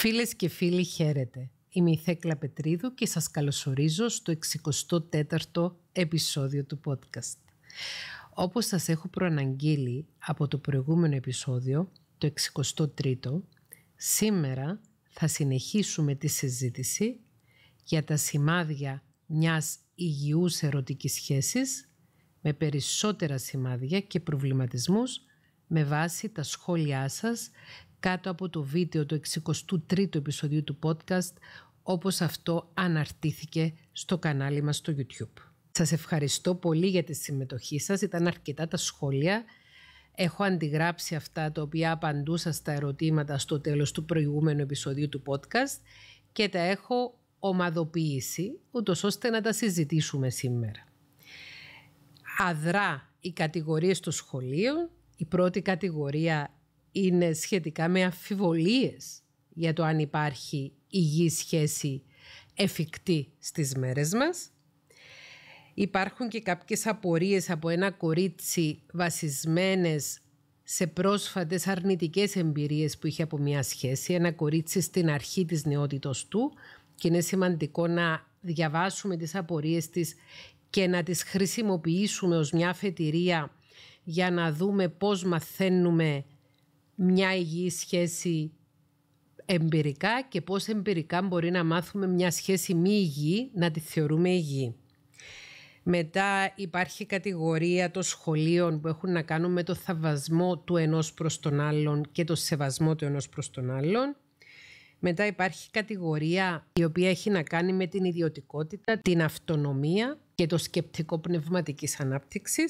Φίλες και φίλοι χαίρετε. Είμαι η Θέκλα Πετρίδου και σας καλωσορίζω στο 64ο επεισόδιο του podcast. Όπως σας έχω προαναγγείλει από το προηγούμενο επεισόδιο, το 63ο, σήμερα θα συνεχίσουμε τη συζήτηση για τα σημάδια μιας υγιούς ερωτικής σχέσης με περισσότερα σημάδια και προβληματισμούς με βάση τα σχόλιά σας κάτω από το βίντεο του 63ου επεισοδίου του podcast όπως αυτό αναρτήθηκε στο κανάλι μας στο YouTube. Σας ευχαριστώ πολύ για τη συμμετοχή σας. Ήταν αρκετά τα σχόλια. Έχω αντιγράψει αυτά τα οποία απαντούσα στα ερωτήματα στο τέλος του προηγούμενου επεισοδίου του podcast και τα έχω ομαδοποιήσει, ούτως ώστε να τα συζητήσουμε σήμερα. Αδρά οι κατηγορίες των σχολείων. Η πρώτη κατηγορία είναι σχετικά με αφιβολίες για το αν υπάρχει υγιή σχέση εφικτή στις μέρες μας. Υπάρχουν και κάποιες απορίες από ένα κορίτσι βασισμένες σε πρόσφατες αρνητικές εμπειρίες που είχε από μια σχέση, ένα κορίτσι στην αρχή της νεότητος του και είναι σημαντικό να διαβάσουμε τις απορίες της και να τις χρησιμοποιήσουμε ως μια αφετηρία για να δούμε πώς μαθαίνουμε μια υγιή σχέση εμπειρικά και πώς εμπειρικά μπορεί να μάθουμε μια σχέση μη υγιή να τη θεωρούμε υγιή. Μετά υπάρχει κατηγορία των σχολείων που έχουν να κάνουν με το θαυμασμό του ενός προς τον άλλον και το σεβασμό του ενός προς τον άλλον. Μετά υπάρχει κατηγορία η οποία έχει να κάνει με την ιδιωτικότητα, την αυτονομία και το σκεπτικό πνευματικής ανάπτυξης.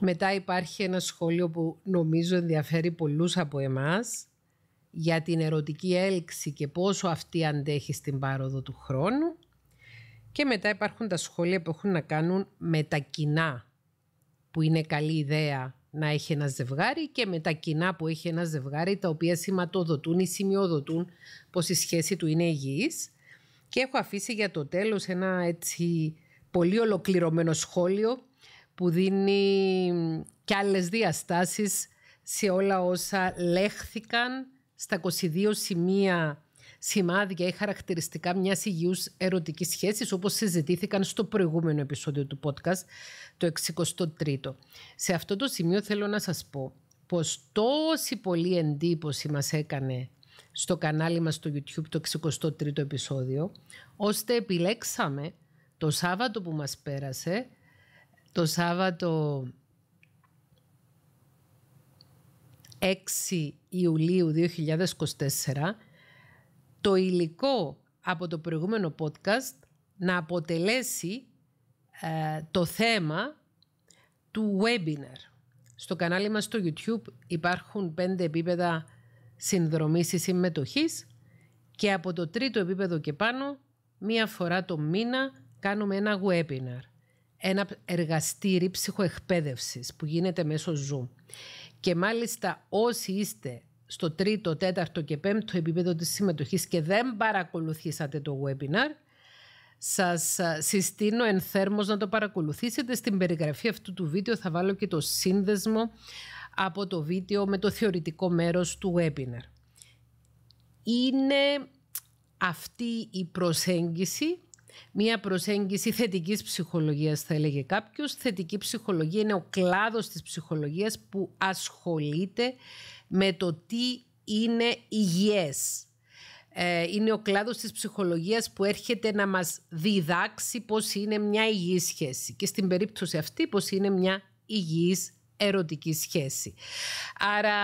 Μετά υπάρχει ένα σχόλιο που νομίζω ενδιαφέρει πολλούς από εμάς για την ερωτική έλξη και πόσο αυτή αντέχει στην πάροδο του χρόνου. Και μετά υπάρχουν τα σχόλια που έχουν να κάνουν με τα κοινά που είναι καλή ιδέα να έχει ένα ζευγάρι και με τα κοινά που έχει ένα ζευγάρι τα οποία σηματοδοτούν ή σημειοδοτούν πως η σχέση του είναι υγιής. Και έχω αφήσει για το τέλος ένα έτσι πολύ ολοκληρωμένο σχόλιο που δίνει και άλλες διαστάσεις σε όλα όσα λέχθηκαν στα 22 σημεία σημάδια ή χαρακτηριστικά μιας υγιούς ερωτικής σχέσης, όπως συζητήθηκαν στο προηγούμενο επεισόδιο του podcast το 63ο. Σε αυτό το σημείο θέλω να σας πω πως τόση πολλή εντύπωση μας έκανε στο κανάλι μας στο YouTube το 63ο επεισόδιο ώστε επιλέξαμε το Σάββατο που μας πέρασε, το Σάββατο 6 Ιουλίου 2024, το υλικό από το προηγούμενο podcast να αποτελέσει ε, το θέμα του webinar. Στο κανάλι μας στο YouTube υπάρχουν πέντε επίπεδα συνδρομής ή συμμετοχής και από το τρίτο επίπεδο και πάνω, μία φορά το μήνα κάνουμε ένα webinar, ένα εργαστήρι ψυχοεκπαίδευσης που γίνεται μέσω Zoom. Και μάλιστα όσοι είστε στο τρίτο, τέταρτο και πέμπτο επίπεδο της συμμετοχής και δεν παρακολουθήσατε το webinar, σας ε, συστήνω εν θέρμος να το παρακολουθήσετε. Στην περιγραφή αυτού του βίντεο θα βάλω και το σύνδεσμο από το βίντεο με το θεωρητικό μέρος του webinar. Είναι αυτή η προσέγγιση μια προσέγγιση θετικής ψυχολογίας θα έλεγε κάποιος. Θετική ψυχολογία είναι ο κλάδος της ψυχολογίας που ασχολείται με το τι είναι υγιές. Ε, είναι ο κλάδος της ψυχολογίας που έρχεται να μας διδάξει πώς είναι μια υγιής σχέση και στην περίπτωση αυτή πώς είναι μια υγιής ερωτική σχέση. Άρα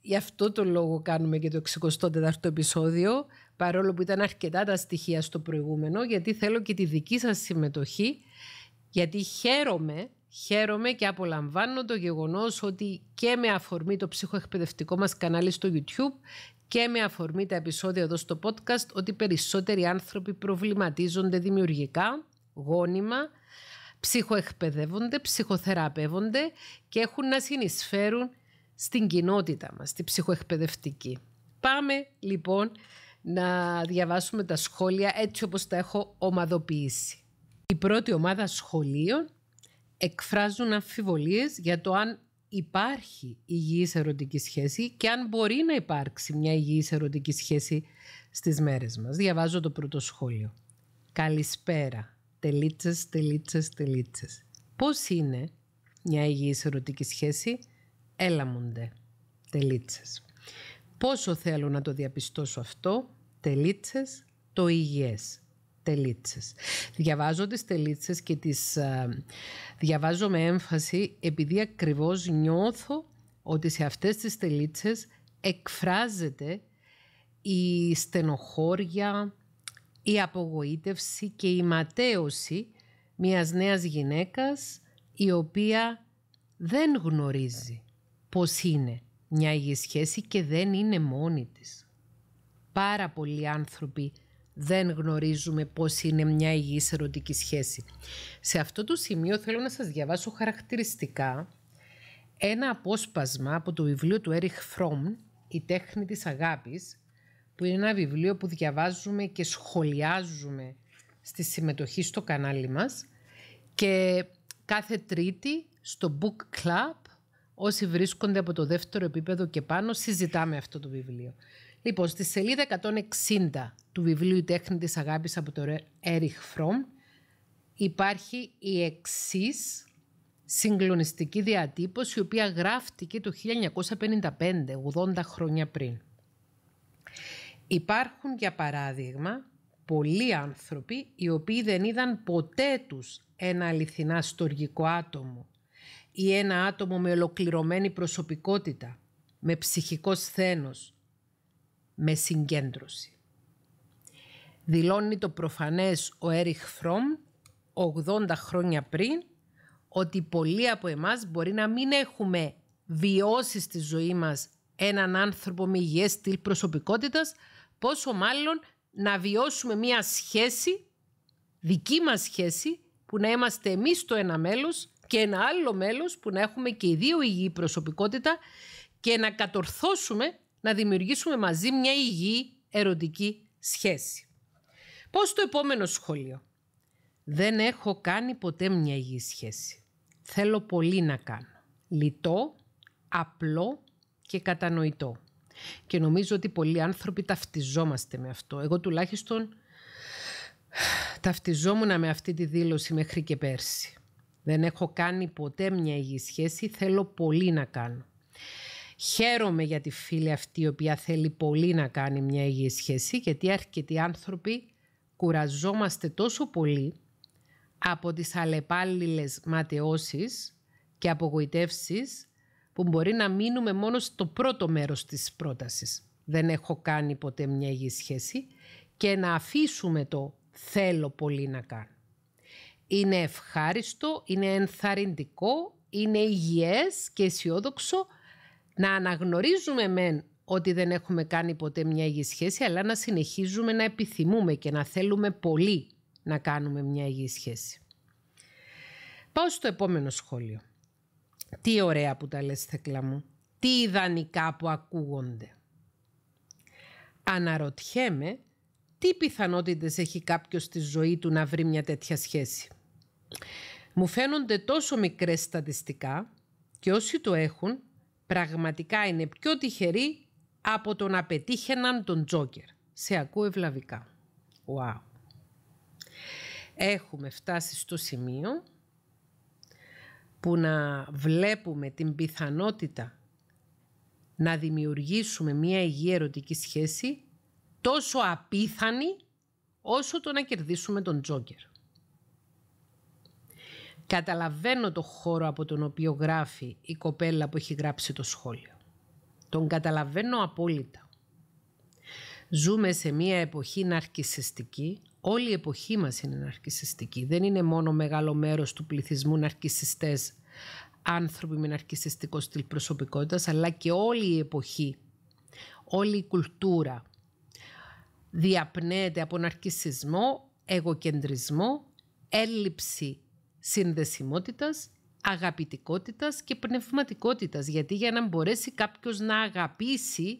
γι' αυτό το λόγο κάνουμε και το 64ο επεισόδιο παρόλο που ήταν αρκετά τα στοιχεία στο προηγούμενο, γιατί θέλω και τη δική σας συμμετοχή, γιατί χαίρομαι, χαίρομαι και απολαμβάνω το γεγονός ότι και με αφορμή το ψυχοεκπαιδευτικό μας κανάλι στο YouTube και με αφορμή τα επεισόδια εδώ στο podcast, ότι περισσότεροι άνθρωποι προβληματίζονται δημιουργικά, γόνιμα, ψυχοεκπαιδεύονται, ψυχοθεραπεύονται και έχουν να συνεισφέρουν στην κοινότητα μας, την ψυχοεκπαιδευτική. Πάμε λοιπόν να διαβάσουμε τα σχόλια έτσι όπως τα έχω ομαδοποιήσει. Η πρώτη ομάδα σχολείων εκφράζουν αμφιβολίες για το αν υπάρχει υγιής ερωτική σχέση και αν μπορεί να υπάρξει μια υγιής ερωτική σχέση στις μέρες μας. Διαβάζω το πρώτο σχόλιο. Καλησπέρα. Τελίτσες, τελίτσες, τελίτσες. Πώς είναι μια υγιής ερωτική σχέση. Έλαμονται. Τελίτσες. Πόσο θέλω να το διαπιστώσω αυτό, τελίτσες, το υγιές. Τελίτσες. Διαβάζω τις τελίτσες και τις ε, διαβάζω με έμφαση επειδή ακριβώς νιώθω ότι σε αυτές τις τελίτσες εκφράζεται η στενοχώρια, η απογοήτευση και η ματέωση μιας νέας γυναίκας η οποία δεν γνωρίζει πώς είναι μια υγιή σχέση και δεν είναι μόνη της. Πάρα πολλοί άνθρωποι δεν γνωρίζουμε πώς είναι μια υγιής ερωτική σχέση. Σε αυτό το σημείο θέλω να σας διαβάσω χαρακτηριστικά ένα απόσπασμα από το βιβλίο του Έριχ Fromm, «Η τέχνη της αγάπης» που είναι ένα βιβλίο που διαβάζουμε και σχολιάζουμε στη συμμετοχή στο κανάλι μας και κάθε τρίτη στο Book Club Όσοι βρίσκονται από το δεύτερο επίπεδο και πάνω, συζητάμε αυτό το βιβλίο. Λοιπόν, στη σελίδα 160 του βιβλίου «Η τέχνη της αγάπης» από τον Έριχ Φρόμ υπάρχει η εξής συγκλονιστική διατύπωση η οποία γράφτηκε το 1955, 80 χρόνια πριν. Υπάρχουν για παράδειγμα πολλοί άνθρωποι οι οποίοι δεν είδαν ποτέ τους ένα αληθινά στοργικό άτομο ή ένα άτομο με ολοκληρωμένη προσωπικότητα, με ψυχικό σθένος, με συγκέντρωση. Δηλώνει το προφανές ο Έριχ Φρόμ 80 χρόνια πριν ότι πολλοί από εμάς μπορεί να μην έχουμε βιώσει στη ζωή μας έναν άνθρωπο με υγιές στυλ προσωπικότητας, πόσο μάλλον να βιώσουμε μία σχέση, δική μας σχέση, που να είμαστε εμείς το ένα μέλος και ένα άλλο μέλος που να έχουμε και οι δύο υγιή προσωπικότητα και να κατορθώσουμε να δημιουργήσουμε μαζί μια υγιή ερωτική σχέση. Πώς το επόμενο σχόλιο. Δεν έχω κάνει ποτέ μια υγιή σχέση. Θέλω πολύ να κάνω. Λιτό, απλό και κατανοητό. Και νομίζω ότι πολλοί άνθρωποι ταυτιζόμαστε με αυτό. Εγώ τουλάχιστον ταυτιζόμουν με αυτή τη δήλωση μέχρι και πέρσι. Δεν έχω κάνει ποτέ μια υγιή σχέση, θέλω πολύ να κάνω. Χαίρομαι για τη φίλη αυτή η οποία θέλει πολύ να κάνει μια υγιή σχέση γιατί αρκετοί άνθρωποι κουραζόμαστε τόσο πολύ από τις αλλεπάλληλες ματαιώσεις και απογοητεύσεις που μπορεί να μείνουμε μόνο στο πρώτο μέρος της πρότασης. Δεν έχω κάνει ποτέ μια υγιή σχέση και να αφήσουμε το θέλω πολύ να κάνω είναι ευχάριστο, είναι ενθαρρυντικό, είναι υγιές και αισιόδοξο να αναγνωρίζουμε μεν ότι δεν έχουμε κάνει ποτέ μια υγιή σχέση, αλλά να συνεχίζουμε να επιθυμούμε και να θέλουμε πολύ να κάνουμε μια υγιή σχέση. Πάω στο επόμενο σχόλιο. Τι ωραία που τα λες Θεκλά μου. Τι ιδανικά που ακούγονται. Αναρωτιέμαι τι πιθανότητες έχει κάποιος στη ζωή του να βρει μια τέτοια σχέση. Μου φαίνονται τόσο μικρές στατιστικά και όσοι το έχουν πραγματικά είναι πιο τυχεροί από το να πετύχαιναν τον Τζόκερ. Σε ακούω ευλαβικά. Wow. Έχουμε φτάσει στο σημείο που να βλέπουμε την πιθανότητα να δημιουργήσουμε μια υγιή ερωτική σχέση τόσο απίθανη όσο το να κερδίσουμε τον Τζόκερ. Καταλαβαίνω το χώρο από τον οποίο γράφει η κοπέλα που έχει γράψει το σχόλιο. Τον καταλαβαίνω απόλυτα. Ζούμε σε μια εποχή ναρκισιστική. Όλη η εποχή μας είναι ναρκισιστική. Δεν είναι μόνο μεγάλο μέρος του πληθυσμού ναρκισιστές άνθρωποι με ναρκισιστικό στυλ προσωπικότητας, αλλά και όλη η εποχή, όλη η κουλτούρα διαπνέεται από ναρκισισμό, εγωκεντρισμό, έλλειψη συνδεσιμότητας, αγαπητικότητας και πνευματικότητας. Γιατί για να μπορέσει κάποιος να αγαπήσει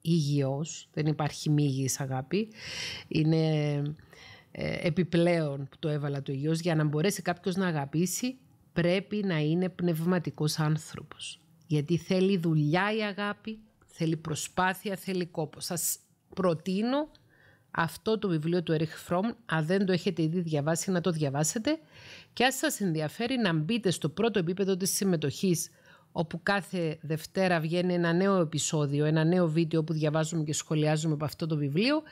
υγιώς, δεν υπάρχει μη αγάπη, είναι ε, επιπλέον που το έβαλα το υγιώς, για να μπορέσει κάποιος να αγαπήσει πρέπει να είναι πνευματικός άνθρωπος. Γιατί θέλει δουλειά η αγάπη, θέλει προσπάθεια, θέλει κόπο. Σας προτείνω αυτό το βιβλίο του Eric Fromm, αν δεν το έχετε ήδη διαβάσει, να το διαβάσετε και αν σας ενδιαφέρει να μπείτε στο πρώτο επίπεδο της συμμετοχής όπου κάθε Δευτέρα βγαίνει ένα νέο επεισόδιο, ένα νέο βίντεο που διαβάζουμε και σχολιάζουμε από αυτό το βιβλίο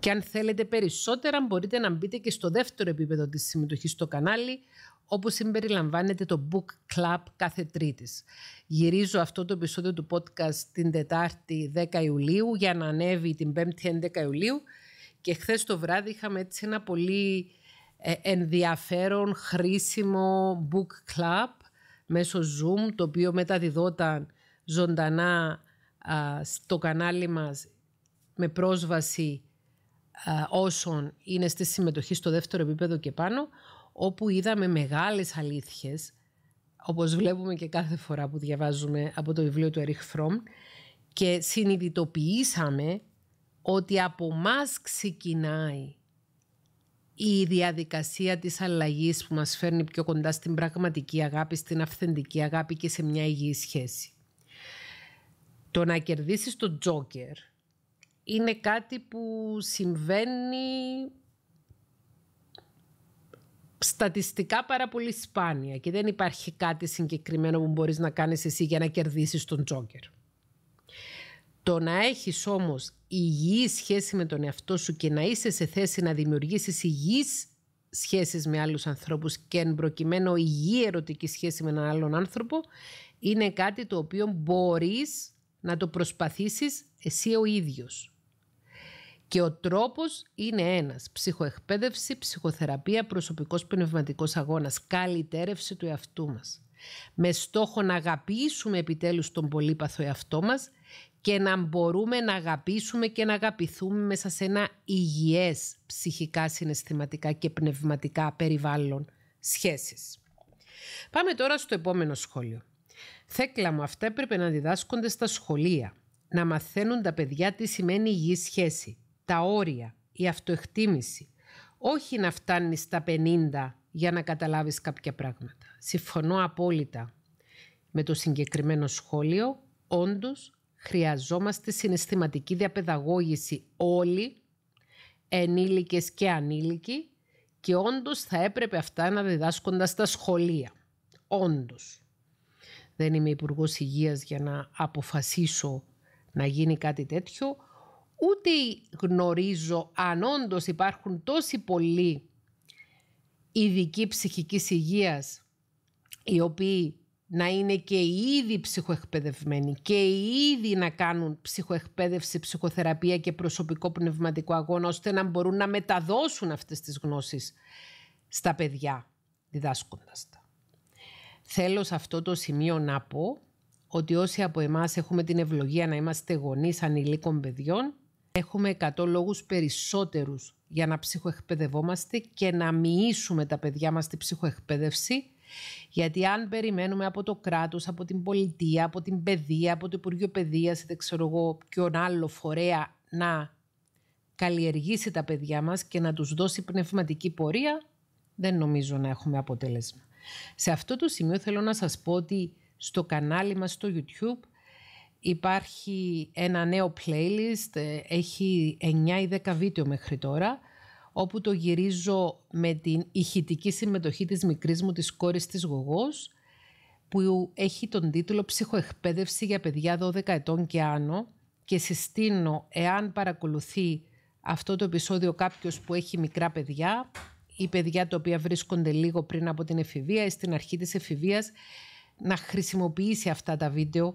και αν θέλετε περισσότερα μπορείτε να μπείτε και στο δεύτερο επίπεδο της συμμετοχής στο κανάλι όπου συμπεριλαμβάνεται το Book Club κάθε Τρίτης. Γυρίζω αυτό το επεισόδιο του podcast την Τετάρτη 10 Ιουλίου για να ανέβει την 5η 11 Ιουλίου και χθες το βράδυ είχαμε έτσι ένα πολύ ε, ενδιαφέρον, χρήσιμο book club μέσω Zoom, το οποίο μεταδιδόταν ζωντανά στο κανάλι μας με πρόσβαση όσων είναι στη συμμετοχή στο δεύτερο επίπεδο και πάνω, όπου είδαμε μεγάλες αλήθειες, όπως βλέπουμε και κάθε φορά που διαβάζουμε από το βιβλίο του Erich Fromm, και συνειδητοποιήσαμε ότι από μας ξεκινάει η διαδικασία της αλλαγής που μας φέρνει πιο κοντά στην πραγματική αγάπη, στην αυθεντική αγάπη και σε μια υγιή σχέση. Το να κερδίσεις τον τζόκερ είναι κάτι που συμβαίνει στατιστικά πάρα πολύ σπάνια και δεν υπάρχει κάτι συγκεκριμένο που μπορείς να κάνεις εσύ για να κερδίσεις τον τζόκερ. Το να έχεις όμως υγιή σχέση με τον εαυτό σου και να είσαι σε θέση να δημιουργήσεις υγιείς σχέσεις με άλλους ανθρώπους και εν προκειμένου υγιή ερωτική σχέση με έναν άλλον άνθρωπο είναι κάτι το οποίο μπορείς να το προσπαθήσεις εσύ ο ίδιος. Και ο τρόπος είναι ένας. Ψυχοεκπαίδευση, ψυχοθεραπεία, προσωπικός πνευματικός αγώνας, καλυτέρευση του εαυτού μας. Με στόχο να αγαπήσουμε επιτέλους τον πολύπαθο εαυτό μας και να μπορούμε να αγαπήσουμε και να αγαπηθούμε μέσα σε ένα υγιές ψυχικά, συναισθηματικά και πνευματικά περιβάλλον σχέσεις. Πάμε τώρα στο επόμενο σχόλιο. Θέκλα μου, αυτά έπρεπε να διδάσκονται στα σχολεία. Να μαθαίνουν τα παιδιά τι σημαίνει υγιή σχέση, τα όρια, η αυτοεκτίμηση. Όχι να φτάνεις στα 50 για να καταλάβεις κάποια πράγματα. Συμφωνώ απόλυτα με το συγκεκριμένο σχόλιο. Όντως, Χρειαζόμαστε συναισθηματική διαπαιδαγώγηση όλοι, ενήλικες και ανήλικοι και όντως θα έπρεπε αυτά να διδάσκονται στα σχολεία. Όντως. Δεν είμαι υπουργός υγείας για να αποφασίσω να γίνει κάτι τέτοιο, ούτε γνωρίζω αν όντως υπάρχουν τόσοι πολλοί ειδικοί ψυχικής υγείας οι οποίοι να είναι και ήδη ψυχοεκπαιδευμένοι και ήδη να κάνουν ψυχοεκπαίδευση, ψυχοθεραπεία και προσωπικό πνευματικό αγώνα ώστε να μπορούν να μεταδώσουν αυτές τις γνώσεις στα παιδιά διδάσκοντας τα. Θέλω σε αυτό το σημείο να πω ότι όσοι από εμάς έχουμε την ευλογία να είμαστε γονείς ανηλίκων παιδιών έχουμε 100 λόγους περισσότερους για να ψυχοεκπαιδευόμαστε και να μοιήσουμε τα παιδιά μας ψυχοεκπαίδευση γιατί αν περιμένουμε από το κράτος, από την πολιτεία, από την παιδεία, από το Υπουργείο Παιδείας, δεν ξέρω εγώ ποιον άλλο φορέα να καλλιεργήσει τα παιδιά μας και να τους δώσει πνευματική πορεία, δεν νομίζω να έχουμε αποτέλεσμα. Σε αυτό το σημείο θέλω να σας πω ότι στο κανάλι μας στο YouTube υπάρχει ένα νέο playlist, έχει 9 ή 10 βίντεο μέχρι τώρα όπου το γυρίζω με την ηχητική συμμετοχή της μικρής μου της κόρης της Γογός που έχει τον τίτλο «Ψυχοεκπαίδευση για παιδιά 12 ετών και άνω» και συστήνω εάν παρακολουθεί αυτό το επεισόδιο κάποιος που έχει μικρά παιδιά ή παιδιά τα οποία βρίσκονται λίγο πριν από την εφηβεία ή στην αρχή της εφηβείας να χρησιμοποιήσει αυτά τα βίντεο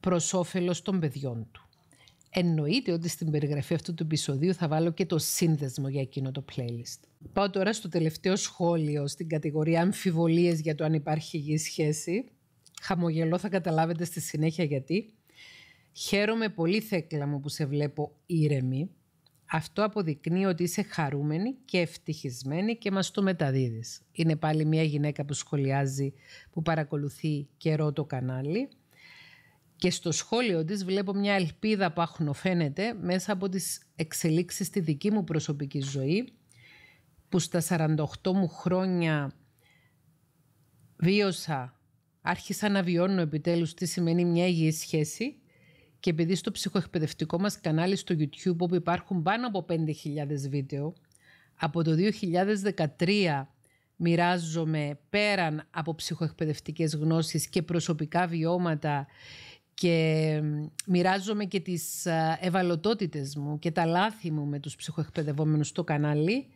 προς όφελος των παιδιών του. Εννοείται ότι στην περιγραφή αυτού του επεισοδίου θα βάλω και το σύνδεσμο για εκείνο το playlist. Πάω τώρα στο τελευταίο σχόλιο στην κατηγορία αμφιβολίες για το αν υπάρχει υγιή σχέση. Χαμογελώ θα καταλάβετε στη συνέχεια γιατί. Χαίρομαι πολύ θέκλα μου που σε βλέπω ήρεμη. Αυτό αποδεικνύει ότι είσαι χαρούμενη και ευτυχισμένη και μας το μεταδίδεις. Είναι πάλι μια γυναίκα που σχολιάζει, που παρακολουθεί καιρό το κανάλι και στο σχόλιο της βλέπω μια ελπίδα που αχνοφαίνεται μέσα από τις εξελίξεις στη δική μου προσωπική ζωή που στα 48 μου χρόνια βίωσα, άρχισα να βιώνω επιτέλους τι σημαίνει μια υγιή σχέση και επειδή στο ψυχοεκπαιδευτικό μας κανάλι στο YouTube όπου υπάρχουν πάνω από 5.000 βίντεο από το 2013 μοιράζομαι πέραν από ψυχοεκπαιδευτικές γνώσεις και προσωπικά βιώματα και μοιράζομαι και τις ευαλωτότητες μου και τα λάθη μου με τους ψυχοεκπαιδευόμενους στο κανάλι.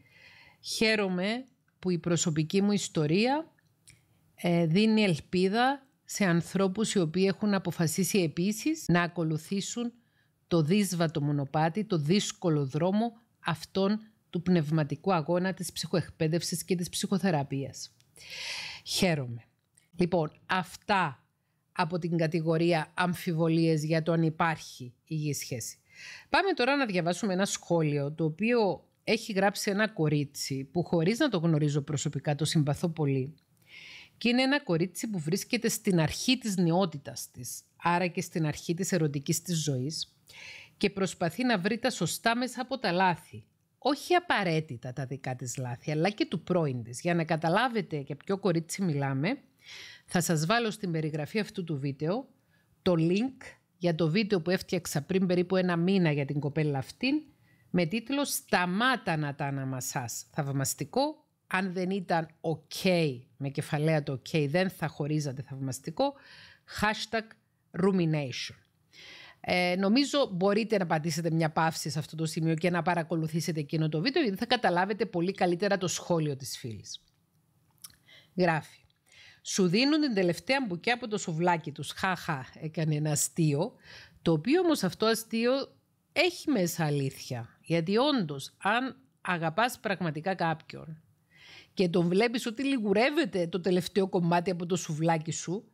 Χαίρομαι που η προσωπική μου ιστορία ε, δίνει ελπίδα σε ανθρώπους οι οποίοι έχουν αποφασίσει επίσης να ακολουθήσουν το δύσβατο μονοπάτι, το δύσκολο δρόμο αυτών του πνευματικού αγώνα της ψυχοεκπαίδευσης και της ψυχοθεραπείας. Χαίρομαι. Λοιπόν, αυτά από την κατηγορία αμφιβολίες για το αν υπάρχει υγιή σχέση. Πάμε τώρα να διαβάσουμε ένα σχόλιο το οποίο έχει γράψει ένα κορίτσι που χωρίς να το γνωρίζω προσωπικά το συμπαθώ πολύ και είναι ένα κορίτσι που βρίσκεται στην αρχή της νεότητας της, άρα και στην αρχή της ερωτικής της ζωής και προσπαθεί να βρει τα σωστά μέσα από τα λάθη. Όχι απαραίτητα τα δικά της λάθη, αλλά και του πρώην της. Για να καταλάβετε για ποιο κορίτσι μιλάμε, θα σας βάλω στην περιγραφή αυτού του βίντεο το link για το βίντεο που έφτιαξα πριν περίπου ένα μήνα για την κοπέλα αυτή, με τίτλο «Σταμάτα να τα αναμασάς». Θαυμαστικό, αν δεν ήταν ok, με κεφαλαία το ok, δεν θα χωρίζατε θαυμαστικό, hashtag rumination. Ε, νομίζω μπορείτε να πατήσετε μια παύση σε αυτό το σημείο και να παρακολουθήσετε εκείνο το βίντεο, γιατί θα καταλάβετε πολύ καλύτερα το σχόλιο της φίλης. Γράφει. Σου δίνουν την τελευταία μπουκιά από το σουβλάκι τους. Χαχα, έκανε ένα αστείο. Το οποίο όμως αυτό αστείο έχει μέσα αλήθεια. Γιατί όντως, αν αγαπάς πραγματικά κάποιον και τον βλέπεις ότι λιγουρεύεται το τελευταίο κομμάτι από το σουβλάκι σου,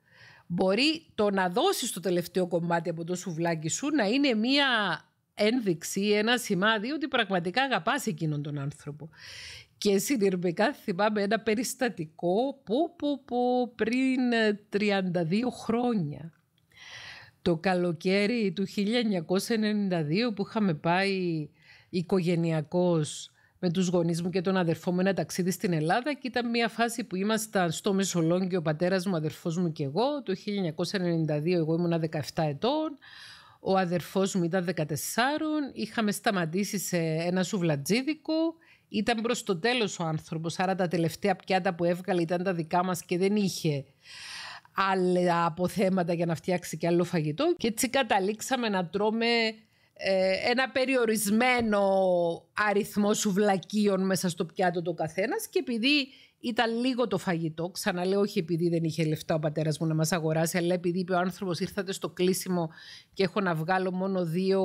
μπορεί το να δώσεις το τελευταίο κομμάτι από το σουβλάκι σου να είναι μία ένδειξη, ένα σημάδι ότι πραγματικά αγαπάς εκείνον τον άνθρωπο. Και συνειρμικά θυμάμαι ένα περιστατικό που, που, που πριν 32 ε, χρόνια. Το καλοκαίρι του 1992 που είχαμε πάει οικογενειακός με τους γονείς μου και τον αδερφό μου ένα ταξίδι στην Ελλάδα και ήταν μια φάση που ήμασταν στο Μεσολόγγι ο πατέρας μου, ο αδερφός μου και εγώ. Το 1992 εγώ ήμουνα 17 ετών, ο αδερφός μου ήταν 14, είχαμε σταματήσει σε ένα σουβλατζίδικο ήταν προς το τέλος ο άνθρωπος, άρα τα τελευταία πιάτα που έβγαλε ήταν τα δικά μας και δεν είχε άλλα αποθέματα για να φτιάξει και άλλο φαγητό και έτσι καταλήξαμε να τρώμε ε, ένα περιορισμένο αριθμό σουβλακίων μέσα στο πιάτο το καθένας και επειδή ήταν λίγο το φαγητό, ξαναλέω όχι επειδή δεν είχε λεφτά ο πατέρας μου να μας αγοράσει αλλά επειδή είπε ο άνθρωπος ήρθατε στο κλείσιμο και έχω να βγάλω μόνο δύο,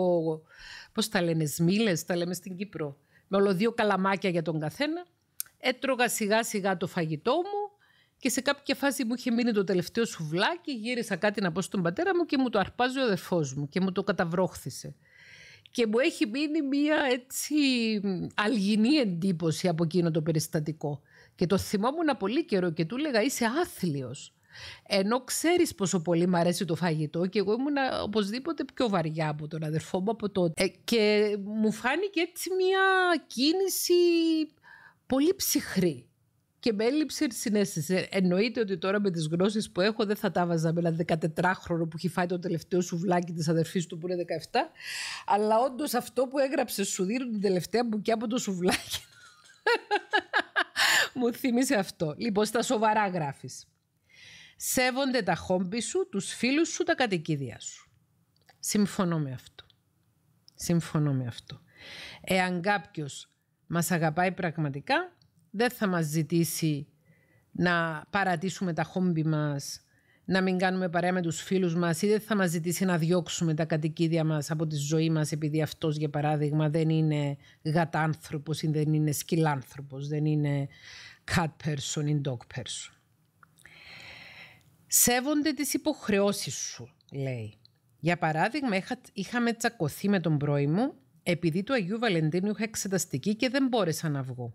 πώς τα λένε, σμίλες, τα λέμε στην Κύπρο με δύο καλαμάκια για τον καθένα. Έτρωγα σιγά σιγά το φαγητό μου και σε κάποια φάση μου είχε μείνει το τελευταίο σουβλάκι, γύρισα κάτι να πω στον πατέρα μου και μου το αρπάζει ο αδερφός μου και μου το καταβρόχθησε. Και μου έχει μείνει μία έτσι αλγινή εντύπωση από εκείνο το περιστατικό. Και το θυμόμουν πολύ καιρό και του έλεγα είσαι άθλιος. Ενώ ξέρεις πόσο πολύ μου αρέσει το φαγητό και εγώ ήμουνα οπωσδήποτε πιο βαριά από τον αδερφό μου από τότε. Ε, και μου φάνηκε έτσι μια κίνηση πολύ ψυχρή. Και με έλλειψη συνέστηση. Ε, εννοείται ότι τώρα με τις γνώσεις που έχω δεν θα τα βάζα με ένα 14χρονο που έχει φάει το τελευταίο σουβλάκι της αδερφής του που είναι 17. Αλλά όντως αυτό που έγραψε σου δίνουν την τελευταία μπουκιά από το σουβλάκι. μου θυμίζει αυτό. Λοιπόν, στα σοβαρά γράφεις. Σέβονται τα χόμπι σου, τους φίλους σου, τα κατοικίδια σου. Συμφωνώ με αυτό. Συμφωνώ με αυτό. Εάν κάποιος μας αγαπάει πραγματικά, δεν θα μας ζητήσει να παρατήσουμε τα χόμπι μας, να μην κάνουμε παρέα με τους φίλους μας ή δεν θα μας ζητήσει να διώξουμε τα κατοικίδια μας από τη ζωή μας επειδή αυτός για παράδειγμα δεν είναι γατάνθρωπος ή δεν είναι σκυλάνθρωπος, δεν είναι cat person ή dog person. Σέβονται τις υποχρεώσεις σου, λέει. Για παράδειγμα, είχαμε τσακωθεί με τον πρώη μου επειδή του Αγίου Βαλεντίνου είχα εξεταστική και δεν μπόρεσα να βγω.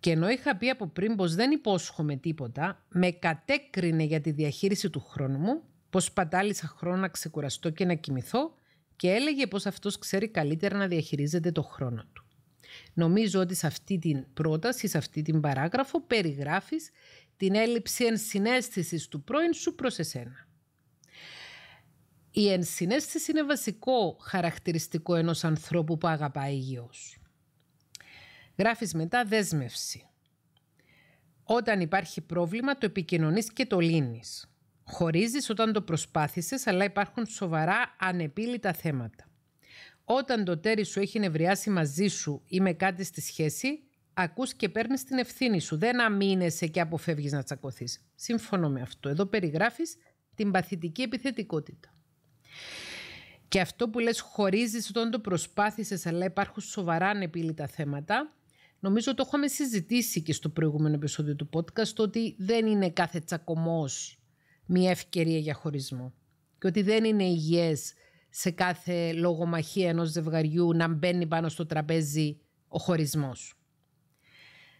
Και ενώ είχα πει από πριν πως δεν υπόσχομαι τίποτα, με κατέκρινε για τη διαχείριση του χρόνου μου, πως πατάλησα χρόνο να ξεκουραστώ και να κοιμηθώ και έλεγε πως αυτός ξέρει καλύτερα να διαχειρίζεται το χρόνο του. Νομίζω ότι σε αυτή την πρόταση, σε αυτή την παράγραφο περιγράφεις την έλλειψη ενσυναίσθησης του πρώην σου προς εσένα. Η ενσυναίσθηση είναι βασικό χαρακτηριστικό ενός ανθρώπου που αγαπάει γιο. Γράφεις μετά δέσμευση. Όταν υπάρχει πρόβλημα το επικοινωνείς και το λύνεις. Χωρίζεις όταν το προσπάθησες αλλά υπάρχουν σοβαρά ανεπίλητα θέματα. Όταν το τέρι σου έχει νευριάσει μαζί σου ή με κάτι στη σχέση, ακούς και παίρνεις την ευθύνη σου. Δεν αμήνεσαι και αποφεύγεις να τσακωθείς. Σύμφωνο με αυτό. Εδώ περιγράφεις την παθητική επιθετικότητα. Και αυτό που λες χωρίζεις όταν το προσπάθησες αλλά υπάρχουν σοβαρά ανεπίλητα θέματα... Νομίζω το έχουμε συζητήσει και στο προηγούμενο επεισόδιο του podcast ότι δεν είναι κάθε τσακωμός μια ευκαιρία για χωρισμό και ότι δεν είναι υγιές σε κάθε λογομαχία ενός ζευγαριού να μπαίνει πάνω στο τραπέζι ο χωρισμός.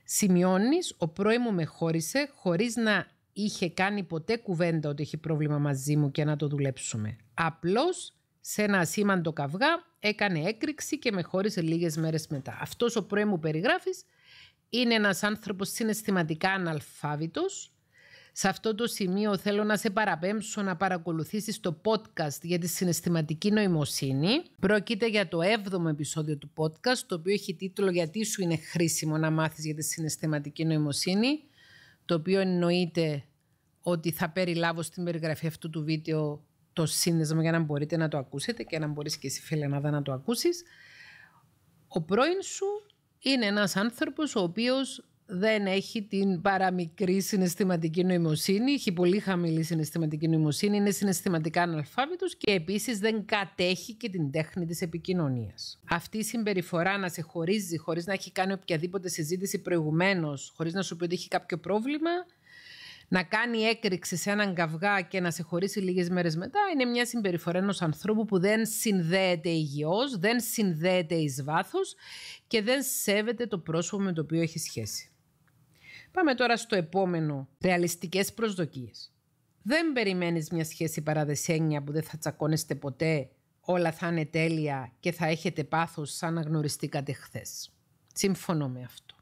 Σημειώνεις, ο πρώην μου με χώρισε χωρίς να είχε κάνει ποτέ κουβέντα ότι έχει πρόβλημα μαζί μου και να το δουλέψουμε. Απλώς σε ένα ασήμαντο καυγά έκανε έκρηξη και με χώρισε λίγες μέρες μετά. Αυτός ο πρώην μου περιγράφεις είναι ένας άνθρωπος συναισθηματικά αναλφάβητος σε αυτό το σημείο θέλω να σε παραπέμψω να παρακολουθήσεις το podcast για τη συναισθηματική νοημοσύνη. Πρόκειται για το 7ο επεισόδιο του podcast, το οποίο έχει τίτλο «Γιατί σου είναι χρήσιμο να μάθεις για τη συναισθηματική νοημοσύνη», το οποίο εννοείται ότι θα περιλάβω στην περιγραφή αυτού του βίντεο το σύνδεσμο για να μπορείτε να το ακούσετε και να μπορείς και εσύ φίλε να το ακούσεις. Ο πρώην σου είναι ένας άνθρωπος ο οποίος δεν έχει την παραμικρή συναισθηματική νοημοσύνη, έχει πολύ χαμηλή συναισθηματική νοημοσύνη, είναι συναισθηματικά αναλφάβητος και επίσης δεν κατέχει και την τέχνη της επικοινωνίας. Αυτή η συμπεριφορά να σε χωρίζει χωρίς να έχει κάνει οποιαδήποτε συζήτηση προηγουμένως, χωρίς να σου πει ότι έχει κάποιο πρόβλημα, να κάνει έκρηξη σε έναν καυγά και να σε χωρίσει λίγες μέρες μετά είναι μια συμπεριφορά ενός ανθρώπου που δεν συνδέεται υγιώς, δεν συνδέεται εις και δεν σέβεται το πρόσωπο με το οποίο έχει σχέση. Πάμε τώρα στο επόμενο. Ρεαλιστικές προσδοκίες. Δεν περιμένεις μια σχέση παραδεσένια που δεν θα τσακώνεστε ποτέ, όλα θα είναι τέλεια και θα έχετε πάθος σαν να γνωριστήκατε χθες. Συμφωνώ με αυτό.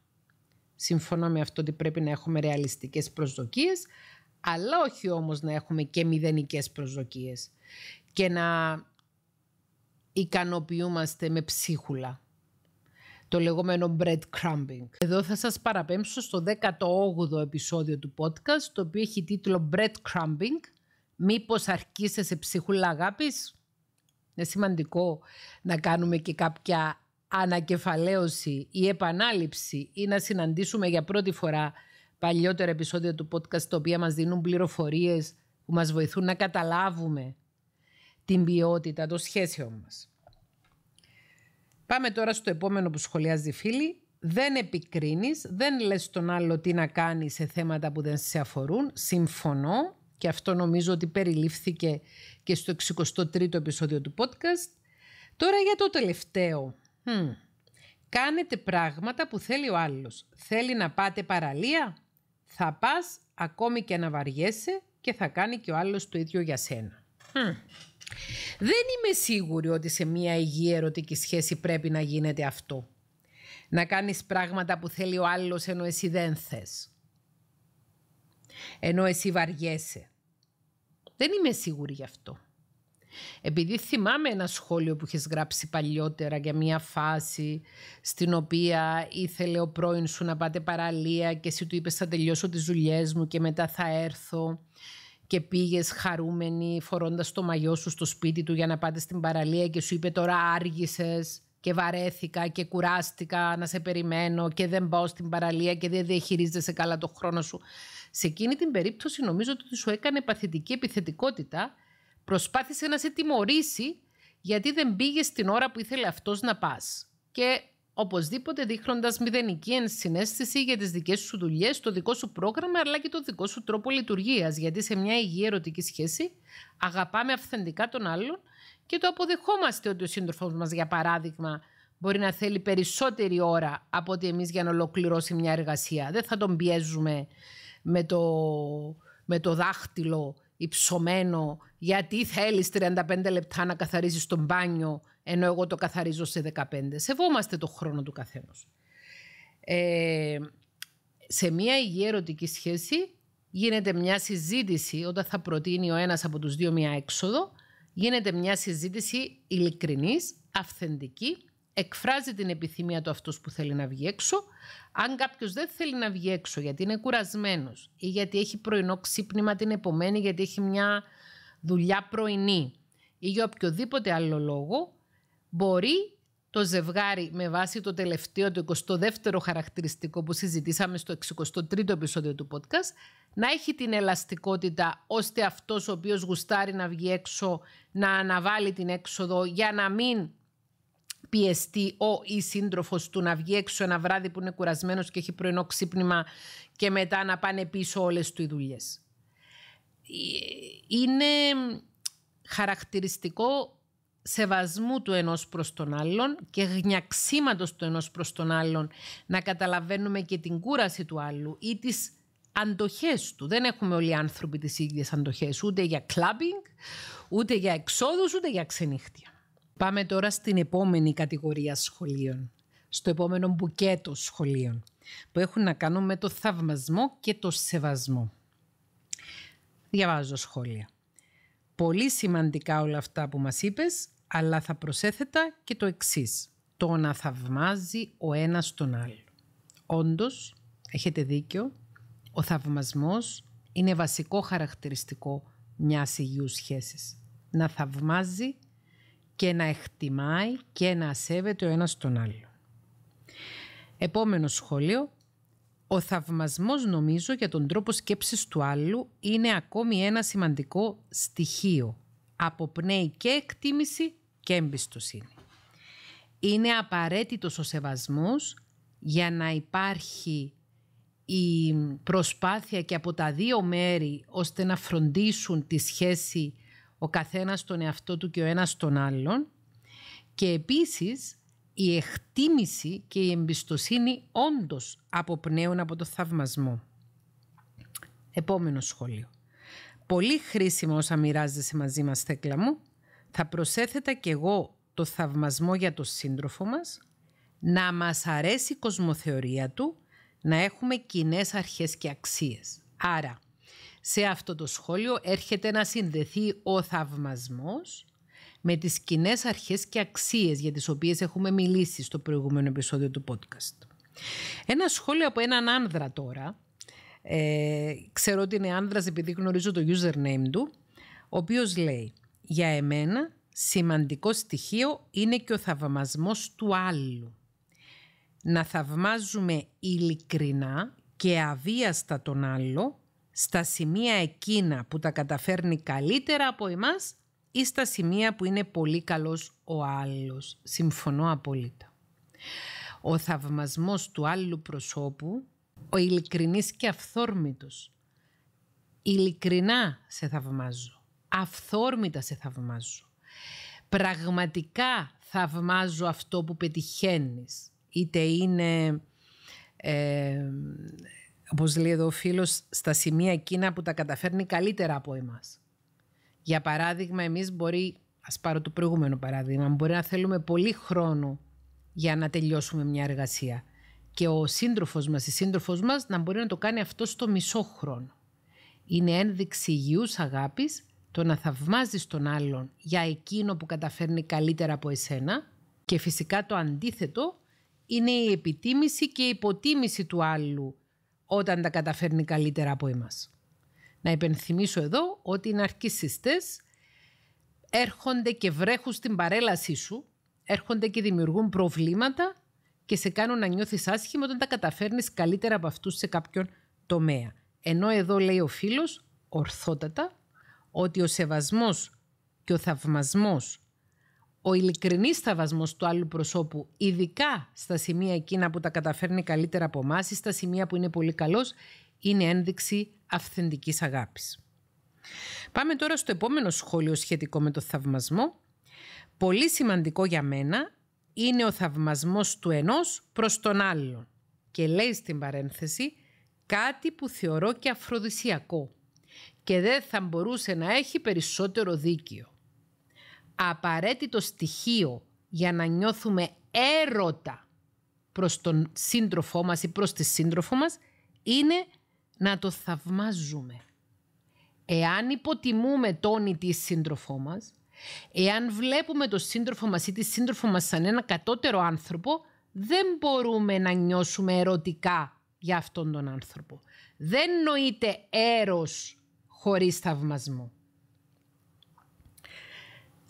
Συμφωνώ με αυτό ότι πρέπει να έχουμε ρεαλιστικές προσδοκίες, αλλά όχι όμως να έχουμε και μηδενικές προσδοκίες και να ικανοποιούμαστε με ψίχουλα το λεγόμενο breadcrumbing. Εδώ θα σας παραπέμψω στο 18ο επεισόδιο του podcast, το οποίο έχει τίτλο bread Crumbing, Μήπως αρκείσαι σε ψυχούλα αγάπης. Είναι σημαντικό να κάνουμε και κάποια ανακεφαλαίωση ή επανάληψη ή να συναντήσουμε για πρώτη φορά παλιότερα επεισόδια του podcast, τα οποία μας δίνουν πληροφορίες που μας βοηθούν να καταλάβουμε την ποιότητα των σχέσεων μας. Πάμε τώρα στο επόμενο που σχολιάζει φίλη. Δεν επικρίνεις, δεν λες τον άλλο τι να κάνει σε θέματα που δεν σε αφορούν. Συμφωνώ και αυτό νομίζω ότι περιλήφθηκε και στο 63ο επεισόδιο του podcast. Τώρα για το τελευταίο. Hm. Κάνετε πράγματα που θέλει ο άλλος. Θέλει να πάτε παραλία. Θα πας ακόμη και να βαριέσαι και θα κάνει και ο άλλος το ίδιο για σένα. Hm. Δεν είμαι σίγουρη ότι σε μια υγιή ερωτική σχέση πρέπει να γίνεται αυτό. Να κάνεις πράγματα που θέλει ο άλλος ενώ εσύ δεν θες. Ενώ εσύ βαριέσαι. Δεν είμαι σίγουρη γι' αυτό. Επειδή θυμάμαι ένα σχόλιο που έχεις γράψει παλιότερα για μια φάση στην οποία ήθελε ο πρώην σου να πάτε παραλία και εσύ του είπες θα τελειώσω τις δουλειές μου και μετά θα έρθω και πήγες χαρούμενη φορώντας το μαγιό σου στο σπίτι του για να πάτε στην παραλία και σου είπε τώρα άργησες και βαρέθηκα και κουράστηκα να σε περιμένω και δεν πάω στην παραλία και δεν διαχειρίζεσαι καλά το χρόνο σου. Σε εκείνη την περίπτωση νομίζω ότι σου έκανε παθητική επιθετικότητα, προσπάθησε να σε τιμωρήσει γιατί δεν πήγες την ώρα που ήθελε αυτός να πας. Και Οπωσδήποτε δείχνοντας μηδενική ενσυναίσθηση για τις δικές σου δουλειές, το δικό σου πρόγραμμα αλλά και το δικό σου τρόπο λειτουργίας. Γιατί σε μια υγιή ερωτική σχέση αγαπάμε αυθεντικά τον άλλον και το αποδεχόμαστε ότι ο σύντροφός μας, για παράδειγμα, μπορεί να θέλει περισσότερη ώρα από ότι εμείς για να ολοκληρώσει μια εργασία. Δεν θα τον πιέζουμε με το, με το δάχτυλο υψωμένο γιατί θέλεις 35 λεπτά να καθαρίζεις τον μπάνιο ενώ εγώ το καθαρίζω σε 15. Σεβόμαστε το χρόνο του καθένας. Ε, σε μια υγιή ερωτική σχέση γίνεται μια συζήτηση όταν θα προτείνει ο ένας από τους δύο μια έξοδο γίνεται μια συζήτηση ειλικρινής, αυθεντική εκφράζει την επιθυμία του αυτός που θέλει να βγει έξω. Αν κάποιος δεν θέλει να βγει έξω γιατί είναι κουρασμένος ή γιατί έχει πρωινό ξύπνημα την επομένη, γιατί έχει μια δουλειά πρωινή ή για οποιοδήποτε άλλο λόγο, μπορεί το ζευγάρι με βάση το τελευταίο, το 22ο χαρακτηριστικό που συζητήσαμε στο 63ο επεισόδιο του podcast, να έχει την ελαστικότητα ώστε αυτός ο οποίος γουστάρει να βγει έξω, να αναβάλει την έξοδο για να μην πιεστεί ο ή σύντροφος του να βγει έξω ένα βράδυ που είναι κουρασμένος και έχει πρωινό ξύπνημα και μετά να πάνε πίσω όλες του οι δουλειές. Ε, είναι χαρακτηριστικό σεβασμού του ενός προς τον άλλον και γνιαξίματος του ενός προς τον άλλον να καταλαβαίνουμε και την κούραση του άλλου ή τις αντοχές του. Δεν έχουμε όλοι οι άνθρωποι τις ίδιες αντοχές ούτε για κλάμπινγκ, ούτε για εξόδους, ούτε για ξενύχτια. Πάμε τώρα στην επόμενη κατηγορία σχολείων, στο επόμενο μπουκέτο σχολείων, που έχουν να κάνουν με το θαυμασμό και το σεβασμό. Διαβάζω σχόλια. Πολύ σημαντικά όλα αυτά που μας είπες, αλλά θα προσέθετα και το εξής. Το να θαυμάζει ο ένας τον άλλο. Όντως, έχετε δίκιο, ο θαυμασμός είναι βασικό χαρακτηριστικό μιας υγιούς σχέσης. Να θαυμάζει και να εκτιμάει και να σέβεται ο ένας τον άλλο. Επόμενο σχόλιο. Ο θαυμασμός νομίζω για τον τρόπο σκέψης του άλλου είναι ακόμη ένα σημαντικό στοιχείο. Αποπνέει και εκτίμηση και εμπιστοσύνη. Είναι απαραίτητος ο σεβασμός για να υπάρχει η προσπάθεια και από τα δύο μέρη ώστε να φροντίσουν τη σχέση ο καθένας τον εαυτό του και ο ένας τον άλλον και επίσης η εκτίμηση και η εμπιστοσύνη όντως αποπνέουν από το θαυμασμό. Επόμενο σχόλιο. Πολύ χρήσιμο όσα μοιράζεσαι μαζί μας, Θέκλα μου. Θα προσέθετα κι εγώ το θαυμασμό για τον σύντροφο μας, να μας αρέσει η κοσμοθεωρία του, να έχουμε κοινές αρχές και αξίες. Άρα, σε αυτό το σχόλιο έρχεται να συνδεθεί ο θαυμασμός με τις κοινές αρχές και αξίες για τις οποίες έχουμε μιλήσει στο προηγούμενο επεισόδιο του podcast. Ένα σχόλιο από έναν άνδρα τώρα, ε, ξέρω ότι είναι άνδρας επειδή γνωρίζω το username του, ο οποίος λέει «Για εμένα σημαντικό στοιχείο είναι και ο θαυμασμός του άλλου. Να θαυμάζουμε ειλικρινά και αβίαστα τον άλλο στα σημεία εκείνα που τα καταφέρνει καλύτερα από εμάς ή στα σημεία που είναι πολύ καλός ο άλλος. Συμφωνώ απόλυτα. Ο θαυμασμός του άλλου προσώπου, ο ειλικρινής και αυθόρμητος. Ειλικρινά σε θαυμάζω. Αυθόρμητα σε θαυμάζω. Πραγματικά θαυμάζω αυτό που πετυχαίνεις. Είτε είναι... Ε, όπως λέει εδώ ο φίλος στα σημεία εκείνα που τα καταφέρνει καλύτερα από εμάς. Για παράδειγμα, εμείς μπορεί, ας πάρω το προηγούμενο παράδειγμα, μπορεί να θέλουμε πολύ χρόνο για να τελειώσουμε μια εργασία. Και ο σύντροφος μας η σύντροφος μας να μπορεί να το κάνει αυτό στο μισό χρόνο. Είναι ένδειξη υγιούς αγάπης το να θαυμάζεις τον άλλον για εκείνο που καταφέρνει καλύτερα από εσένα και φυσικά το αντίθετο είναι η επιτίμηση και η υποτίμηση του άλλου όταν τα καταφέρνει καλύτερα από εμάς. Να υπενθυμίσω εδώ ότι οι ναρκισιστές έρχονται και βρέχουν στην παρέλασή σου, έρχονται και δημιουργούν προβλήματα και σε κάνουν να νιώθεις άσχημα όταν τα καταφέρνεις καλύτερα από αυτούς σε κάποιον τομέα. Ενώ εδώ λέει ο φίλος ορθότατα ότι ο σεβασμός και ο θαυμασμός ο ειλικρινής θαυμασμός του άλλου προσώπου, ειδικά στα σημεία εκείνα που τα καταφέρνει καλύτερα από εμάς ή στα σημεία που είναι πολύ καλός, είναι ένδειξη αυθεντικής αγάπης. Πάμε τώρα στο επόμενο σχόλιο σχετικό με το θαυμασμό. Πολύ σημαντικό για μένα είναι ο θαυμασμός του ενός προς τον άλλον. Και λέει στην παρένθεση κάτι που θεωρώ και αφροδισιακό και δεν θα μπορούσε να έχει περισσότερο δίκιο απαραίτητο στοιχείο για να νιώθουμε έρωτα προς τον σύντροφό μας ή προς τη σύντροφό μας είναι να το θαυμάζουμε. Εάν υποτιμούμε τον ή τη σύντροφό μας, εάν βλέπουμε τον σύντροφο μας ή τη σύντροφο μας σαν ένα κατώτερο άνθρωπο, δεν μπορούμε να νιώσουμε ερωτικά για αυτόν τον άνθρωπο. Δεν νοείται έρος χωρίς θαυμασμό.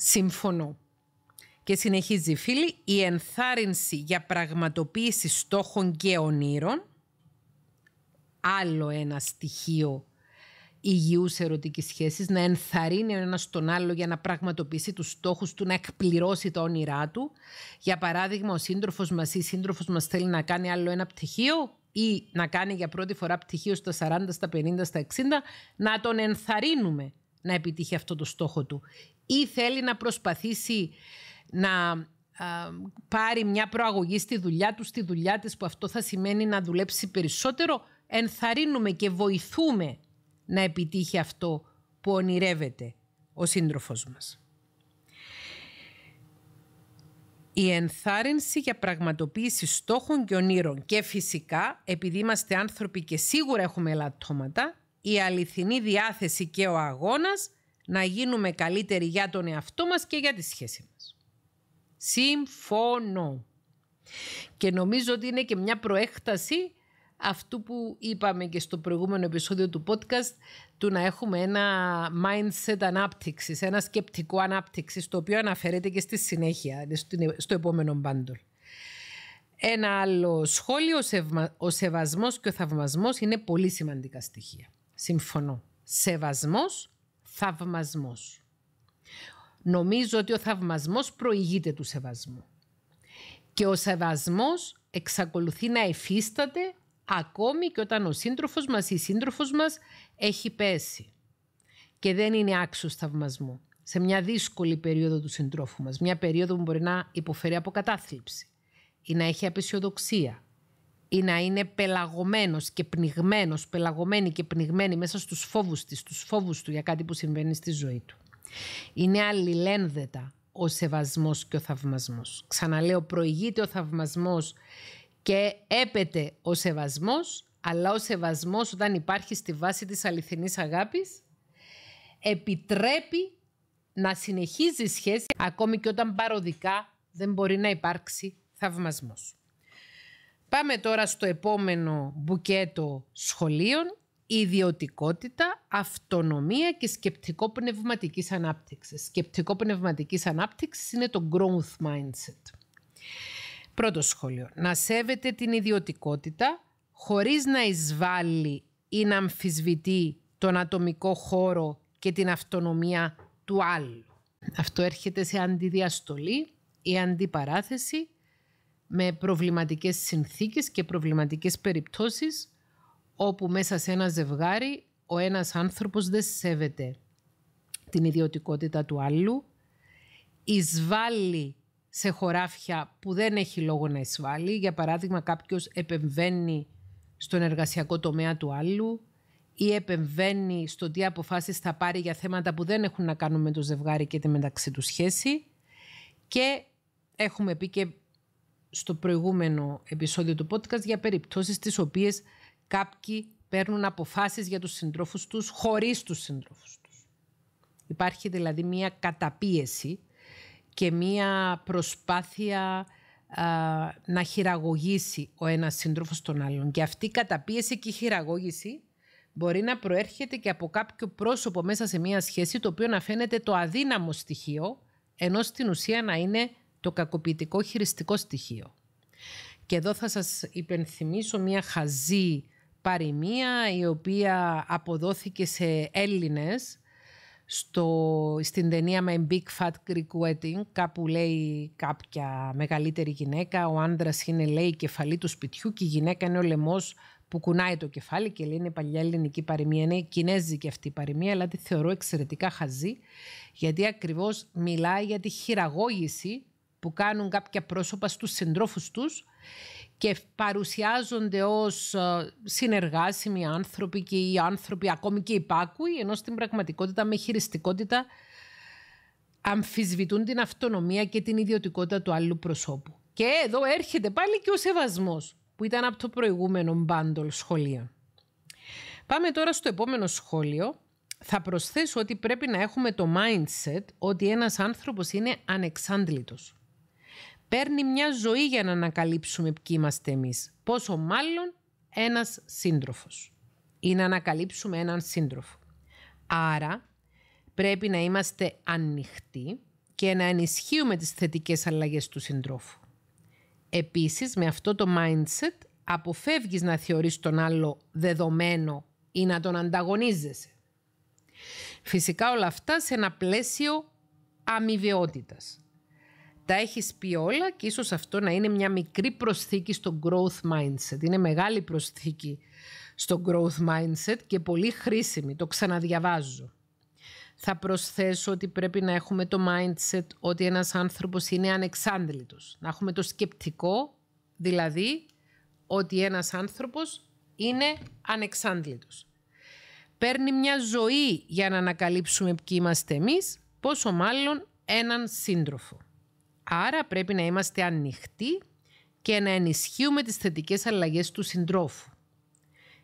Συμφωνώ. Και συνεχίζει φίλη. η ενθάρρυνση για πραγματοποίηση στόχων και ονείρων, άλλο ένα στοιχείο υγιου ερωτικής σχέσης, να ενθαρρύνει ο ένας τον άλλο για να πραγματοποιήσει τους στόχους του, να εκπληρώσει τα όνειρά του. Για παράδειγμα, ο σύντροφος μας η σύντροφος μας θέλει να κάνει άλλο ένα πτυχίο ή να κάνει για πρώτη φορά πτυχίο στα 40, στα 50, στα 60, να τον ενθαρρύνουμε να επιτύχει αυτό το στόχο του ή θέλει να προσπαθήσει να πάρει μια προαγωγή στη δουλειά του, στη δουλειά της που αυτό θα σημαίνει να δουλέψει περισσότερο ενθαρρύνουμε και βοηθούμε να επιτύχει αυτό που ονειρεύεται ο σύντροφος μας. Η ενθάρρυνση για πραγματοποίηση στόχων και ονείρων και φυσικά επειδή είμαστε άνθρωποι και σίγουρα έχουμε ελαττώματα η αληθινή διάθεση και ο αγώνας να γίνουμε καλύτεροι για τον εαυτό μας και για τη σχέση μας. Συμφωνώ. Και νομίζω ότι είναι και μια προέκταση αυτού που είπαμε και στο προηγούμενο επεισόδιο του podcast του να έχουμε ένα mindset ανάπτυξης, ένα σκεπτικό ανάπτυξης το οποίο αναφέρεται και στη συνέχεια, ε, στο επόμενο μπάντολ. Ένα άλλο σχόλιο, ο σεβασμός και ο θαυμασμός είναι πολύ σημαντικά στοιχεία. Συμφωνώ. Σεβασμός, θαυμασμός. Νομίζω ότι ο θαυμασμός προηγείται του σεβασμού. Και ο σεβασμός εξακολουθεί να εφίσταται ακόμη και όταν ο σύντροφος μας ή η σύντροφος μας έχει πέσει. Και δεν είναι άξιος θαυμασμού. Σε μια δύσκολη περίοδο του συντρόφου μας. Μια περίοδο που μπορεί να υποφέρει από κατάθλιψη ή να έχει απεσιοδοξία ή να είναι πελαγωμένος και πνιγμένος, πελαγωμένη και πνιγμένη μέσα στους φόβους της, στους φόβους του για κάτι που συμβαίνει στη ζωή του. Είναι αλληλένδετα ο σεβασμός και ο θαυμασμός. Ξαναλέω, προηγείται ο θαυμασμός και έπεται ο σεβασμός, αλλά ο σεβασμός όταν υπάρχει στη βάση της αληθινής αγάπης, επιτρέπει να συνεχίζει η σχέση ακόμη και όταν παροδικά δεν μπορεί να υπάρξει θαυμασμός. Πάμε τώρα στο επόμενο μπουκέτο σχολείων. Ιδιωτικότητα, αυτονομία και σκεπτικό πνευματικής ανάπτυξης. Σκεπτικό πνευματικής ανάπτυξης είναι το growth mindset. Πρώτο σχόλιο. Να σέβεται την ιδιωτικότητα χωρίς να εισβάλλει ή να αμφισβητεί τον ατομικό χώρο και την αυτονομία του άλλου. Αυτό έρχεται σε αντιδιαστολή ή αντιπαράθεση με προβληματικές συνθήκες και προβληματικές περιπτώσεις όπου μέσα σε ένα ζευγάρι ο ένας άνθρωπος δεν σέβεται την ιδιωτικότητα του άλλου, εισβάλλει σε χωράφια που δεν έχει λόγο να εισβάλλει. Για παράδειγμα κάποιος επεμβαίνει στον εργασιακό τομέα του άλλου ή επεμβαίνει στο τι αποφάσεις θα πάρει για θέματα που δεν έχουν να κάνουν με το ζευγάρι και τη μεταξύ του σχέση. Και έχουμε πει και στο προηγούμενο επεισόδιο του podcast για περιπτώσεις τις οποίες κάποιοι παίρνουν αποφάσεις για τους συντρόφους τους χωρίς τους συντρόφους τους. Υπάρχει δηλαδή μία καταπίεση και μία προσπάθεια να χειραγωγήσει ο ένας σύντροφος τον άλλον. Και αυτή η καταπίεση και η χειραγώγηση μπορεί να προέρχεται και από κάποιο πρόσωπο μέσα σε μία σχέση το οποίο να φαίνεται το αδύναμο στοιχείο ενώ στην ουσία να είναι το κακοποιητικό χειριστικό στοιχείο. Και εδώ θα σας υπενθυμίσω μια χαζή παροιμία η οποία αποδόθηκε σε Έλληνες στο, στην ταινία My Big Fat Greek Wedding κάπου λέει κάποια μεγαλύτερη γυναίκα ο άντρας είναι λέει η κεφαλή του σπιτιού και η γυναίκα είναι ο λαιμός που κουνάει το κεφάλι και λέει είναι παλιά ελληνική παροιμία είναι κινέζικη αυτή η παροιμία αλλά τη θεωρώ εξαιρετικά χαζή γιατί ακριβώς μιλάει για τη χειραγώγηση που κάνουν κάποια πρόσωπα στους συντρόφους τους και παρουσιάζονται ως ε, συνεργάσιμοι άνθρωποι και οι άνθρωποι ακόμη και υπάκουοι, ενώ στην πραγματικότητα με χειριστικότητα αμφισβητούν την αυτονομία και την ιδιωτικότητα του άλλου προσώπου. Και εδώ έρχεται πάλι και ο σεβασμός που ήταν από το προηγούμενο μπάντολ σχολείο. Πάμε τώρα στο επόμενο σχόλιο. Θα προσθέσω ότι πρέπει να έχουμε το mindset ότι ένας άνθρωπος είναι ανεξάντλητος. Παίρνει μια ζωή για να ανακαλύψουμε ποιοι είμαστε εμείς. Πόσο μάλλον ένας σύντροφος. Ή να ανακαλύψουμε έναν σύντροφο. Άρα πρέπει να είμαστε ανοιχτοί και να ενισχύουμε τις θετικές αλλαγές του συντρόφου. Επίσης με αυτό το mindset αποφεύγεις να θεωρείς τον άλλο δεδομένο ή να τον ανταγωνίζεσαι. Φυσικά όλα αυτά σε ένα πλαίσιο αμοιβαιότητας τα έχεις πει όλα και ίσως αυτό να είναι μια μικρή προσθήκη στο growth mindset. Είναι μεγάλη προσθήκη στο growth mindset και πολύ χρήσιμη. Το ξαναδιαβάζω. Θα προσθέσω ότι πρέπει να έχουμε το mindset ότι ένας άνθρωπος είναι ανεξάντλητος. Να έχουμε το σκεπτικό, δηλαδή ότι ένας άνθρωπος είναι ανεξάντλητος. Παίρνει μια ζωή για να ανακαλύψουμε ποιοι είμαστε εμείς, πόσο μάλλον έναν σύντροφο. Άρα πρέπει να είμαστε ανοιχτοί και να ενισχύουμε τις θετικές αλλαγές του συντρόφου.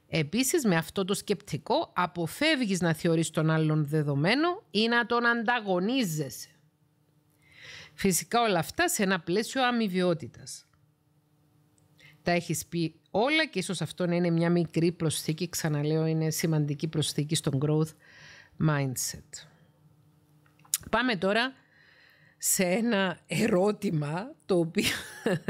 Επίσης με αυτό το σκεπτικό αποφεύγεις να θεωρείς τον άλλον δεδομένο ή να τον ανταγωνίζεσαι. Φυσικά όλα αυτά σε ένα πλαίσιο αμοιβιότητα. Τα έχεις πει όλα και ίσως αυτό να είναι μια μικρή προσθήκη, ξαναλέω είναι σημαντική προσθήκη στον growth mindset. Πάμε τώρα σε ένα ερώτημα το οποίο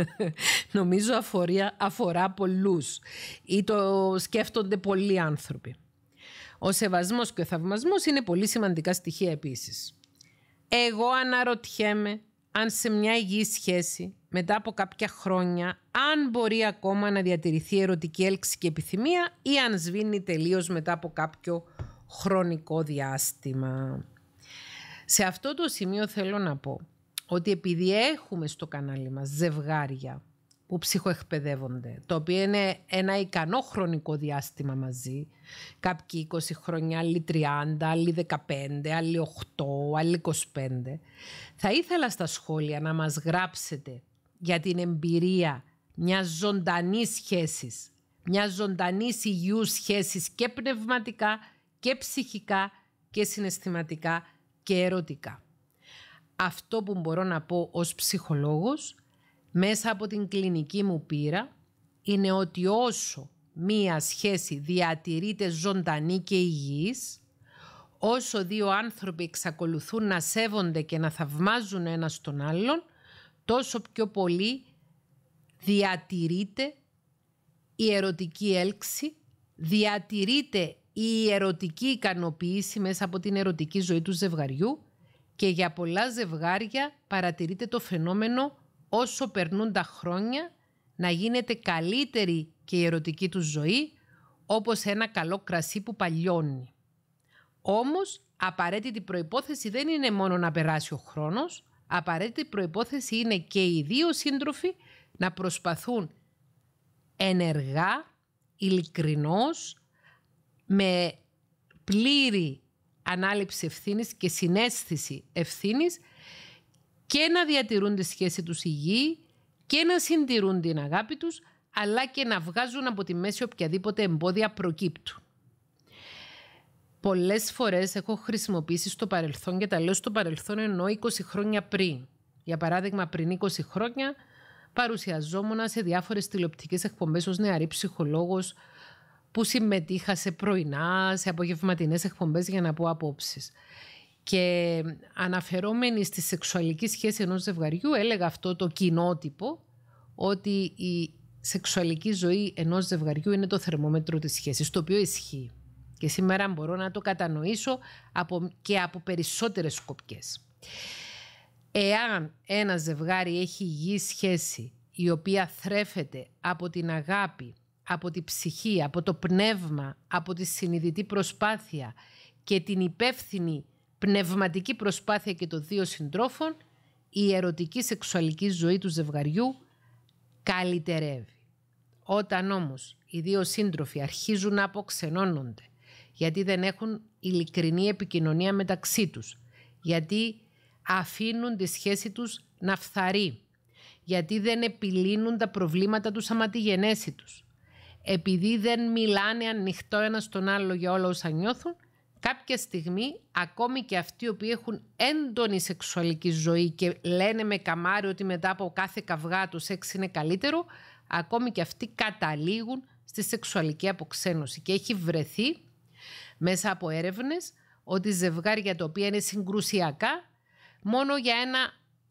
νομίζω αφορία, αφορά πολλούς ή το σκέφτονται πολλοί άνθρωποι. Ο σεβασμός και ο θαυμασμός είναι πολύ σημαντικά στοιχεία επίσης. Εγώ αναρωτιέμαι αν σε μια υγιή σχέση μετά από κάποια χρόνια αν μπορεί ακόμα να διατηρηθεί ερωτική έλξη και επιθυμία ή αν σβήνει τελείως μετά από κάποιο χρονικό διάστημα. Σε αυτό το σημείο θέλω να πω ότι επειδή έχουμε στο κανάλι μας ζευγάρια που ψυχοεκπαιδεύονται, το οποίο είναι ένα ικανό χρονικό διάστημα μαζί, κάποιοι 20 χρόνια, άλλοι 30, άλλοι 15, άλλοι 8, άλλοι 25, θα ήθελα στα σχόλια να μας γράψετε για την εμπειρία μιας ζωντανής σχέσης, μιας ζωντανής υγιούς σχέσης και πνευματικά και ψυχικά και συναισθηματικά και ερωτικά. Αυτό που μπορώ να πω ως ψυχολόγος μέσα από την κλινική μου πείρα είναι ότι όσο μία σχέση διατηρείται ζωντανή και υγιής, όσο δύο άνθρωποι εξακολουθούν να σέβονται και να θαυμάζουν ένα τον άλλον, τόσο πιο πολύ διατηρείται η ερωτική έλξη, διατηρείται η ερωτική ικανοποίηση μέσα από την ερωτική ζωή του ζευγαριού και για πολλά ζευγάρια παρατηρείται το φαινόμενο όσο περνούν τα χρόνια να γίνεται καλύτερη και η ερωτική του ζωή όπως ένα καλό κρασί που παλιώνει. Όμως απαραίτητη προϋπόθεση δεν είναι μόνο να περάσει ο χρόνος, απαραίτητη προϋπόθεση είναι και οι δύο σύντροφοι να προσπαθούν ενεργά, ειλικρινώς, με πλήρη ανάληψη ευθύνης και συνέστηση ευθύνης και να διατηρούν τη σχέση τους υγιή και να συντηρούν την αγάπη τους αλλά και να βγάζουν από τη μέση οποιαδήποτε εμπόδια προκύπτουν. Πολλές φορές έχω χρησιμοποιήσει στο παρελθόν και τα λέω στο παρελθόν ενώ 20 χρόνια πριν. Για παράδειγμα πριν 20 χρόνια παρουσιαζόμουν σε διάφορες τηλεοπτικές εκπομπές ως νεαρή ψυχολόγος που συμμετείχα σε πρωινά, σε απογευματινές εκπομπές για να πω απόψεις. Και αναφερόμενη στη σεξουαλική σχέση ενός ζευγαριού έλεγα αυτό το κοινότυπο ότι η σεξουαλική ζωή ενός ζευγαριού είναι το θερμόμετρο της σχέσης, το οποίο ισχύει. Και σήμερα μπορώ να το κατανοήσω από, και από περισσότερες σκοπιές. Εάν ένα ζευγάρι έχει υγιή σχέση η οποία θρέφεται από την αγάπη, από τη ψυχή, από το πνεύμα, από τη συνειδητή προσπάθεια και την υπεύθυνη πνευματική προσπάθεια και των δύο συντρόφων, η ερωτική σεξουαλική ζωή του ζευγαριού καλυτερεύει. Όταν όμως οι δύο σύντροφοι αρχίζουν να αποξενώνονται, γιατί δεν έχουν ειλικρινή επικοινωνία μεταξύ τους, γιατί αφήνουν τη σχέση τους να φθαρεί, γιατί δεν επιλύνουν τα προβλήματα τους άμα τους, επειδή δεν μιλάνε ανοιχτό ένα τον άλλο για όλα όσα νιώθουν, κάποια στιγμή ακόμη και αυτοί οι οποίοι έχουν έντονη σεξουαλική ζωή και λένε με καμάρι ότι μετά από κάθε καυγά του σεξ είναι καλύτερο, ακόμη και αυτοί καταλήγουν στη σεξουαλική αποξένωση και έχει βρεθεί μέσα από έρευνες ότι ζευγάρια τα οποία είναι συγκρουσιακά μόνο για ένα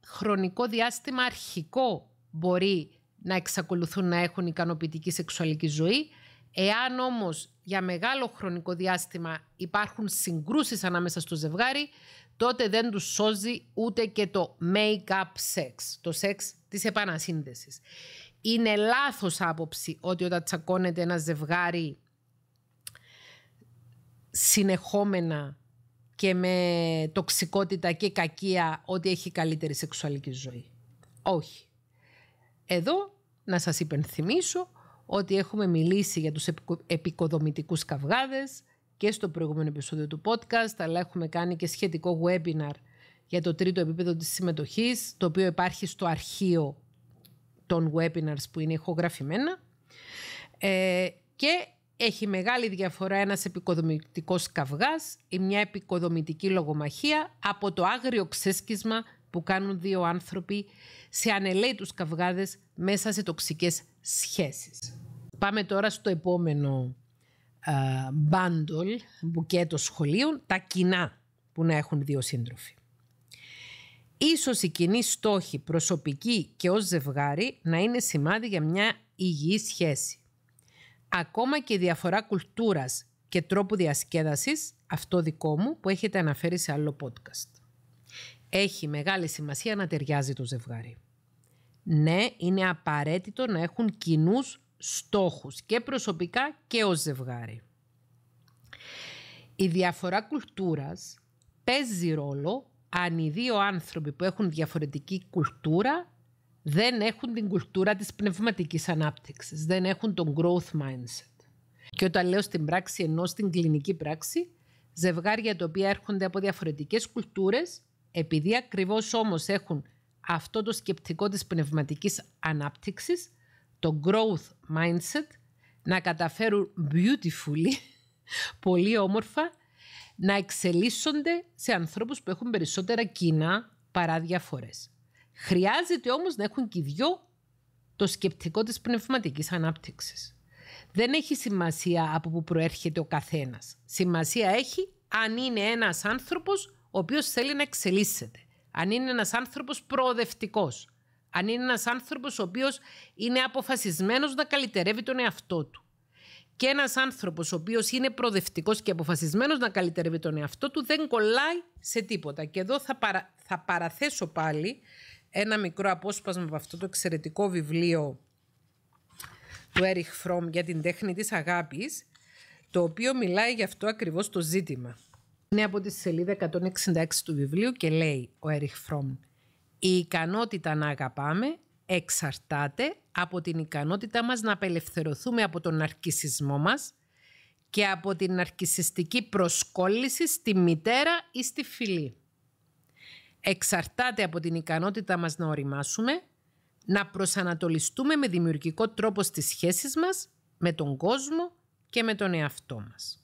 χρονικό διάστημα αρχικό μπορεί να εξακολουθούν να έχουν ικανοποιητική σεξουαλική ζωή. Εάν όμως για μεγάλο χρονικό διάστημα υπάρχουν συγκρούσεις ανάμεσα στο ζευγάρι, τότε δεν τους σώζει ούτε και το make-up sex, το σεξ της επανασύνδεσης. Είναι λάθος άποψη ότι όταν τσακώνεται ένα ζευγάρι συνεχόμενα και με τοξικότητα και κακία ότι έχει καλύτερη σεξουαλική ζωή. Όχι. Εδώ να σας υπενθυμίσω ότι έχουμε μιλήσει για τους επικοδομητικούς καυγάδες και στο προηγούμενο επεισόδιο του podcast, αλλά έχουμε κάνει και σχετικό webinar για το τρίτο επίπεδο της συμμετοχής, το οποίο υπάρχει στο αρχείο των webinars που είναι ηχογραφημένα. Ε, και έχει μεγάλη διαφορά ένας επικοδομητικός καυγάς ή μια επικοδομητική λογομαχία από το άγριο ξέσκισμα που κάνουν δύο άνθρωποι σε ανελαίτους καυγάδες μέσα σε τοξικές σχέσεις. Πάμε τώρα στο επόμενο μπάντολ, μπουκέτο σχολείων, τα κοινά που να έχουν δύο σύντροφοι. Ίσως οι κοινοί στόχοι προσωπική και ως ζευγάρι να είναι σημάδι για μια υγιή σχέση. Ακόμα και η διαφορά κουλτούρας και τρόπου διασκέδασης, αυτό δικό μου, που έχετε αναφέρει σε άλλο podcast έχει μεγάλη σημασία να ταιριάζει το ζευγάρι. Ναι, είναι απαραίτητο να έχουν κοινούς στόχους και προσωπικά και ως ζευγάρι. Η διαφορά κουλτούρας παίζει ρόλο αν οι δύο άνθρωποι που έχουν διαφορετική κουλτούρα δεν έχουν την κουλτούρα της πνευματικής ανάπτυξης, δεν έχουν τον growth mindset. Και όταν λέω στην πράξη ενώ στην κλινική πράξη, ζευγάρια τα οποία έρχονται από διαφορετικές κουλτούρες επειδή ακριβώς όμως έχουν αυτό το σκεπτικό της πνευματικής ανάπτυξης, το growth mindset, να καταφέρουν beautifully, πολύ όμορφα, να εξελίσσονται σε ανθρώπους που έχουν περισσότερα κοινά παρά διαφορές. Χρειάζεται όμως να έχουν και οι δυο το σκεπτικό της πνευματικής ανάπτυξης. Δεν έχει σημασία από που προέρχεται ο καθένας. Σημασία έχει αν είναι ένας άνθρωπος ο οποίος θέλει να εξελίσσεται. Αν είναι ένας άνθρωπος προοδευτικός. Αν είναι ένας άνθρωπος ο οποίος είναι αποφασισμένος να καλυτερεύει τον εαυτό του. Και ένας άνθρωπος ο οποίος είναι προοδευτικός και αποφασισμένος να καλυτερεύει τον εαυτό του δεν κολλάει σε τίποτα. Και εδώ θα, θα παραθέσω πάλι ένα μικρό απόσπασμα από αυτό το εξαιρετικό βιβλίο του Έριχ Φρόμ για την τέχνη της αγάπης, το οποίο μιλάει γι' αυτό ακριβώς το ζήτημα. Είναι από τη σελίδα 166 του βιβλίου και λέει ο Έριχ Φρόμ «Η ικανότητα να αγαπάμε εξαρτάται από την ικανότητα μας να απελευθερωθούμε από τον αρκισισμό μας και από την αρκισιστική προσκόλληση στη μητέρα ή στη φιλή. Εξαρτάται από την ικανότητα μας να οριμάσουμε, να προσανατολιστούμε με δημιουργικό τρόπο στις σχέσεις μας, με τον κόσμο και με τον εαυτό μας.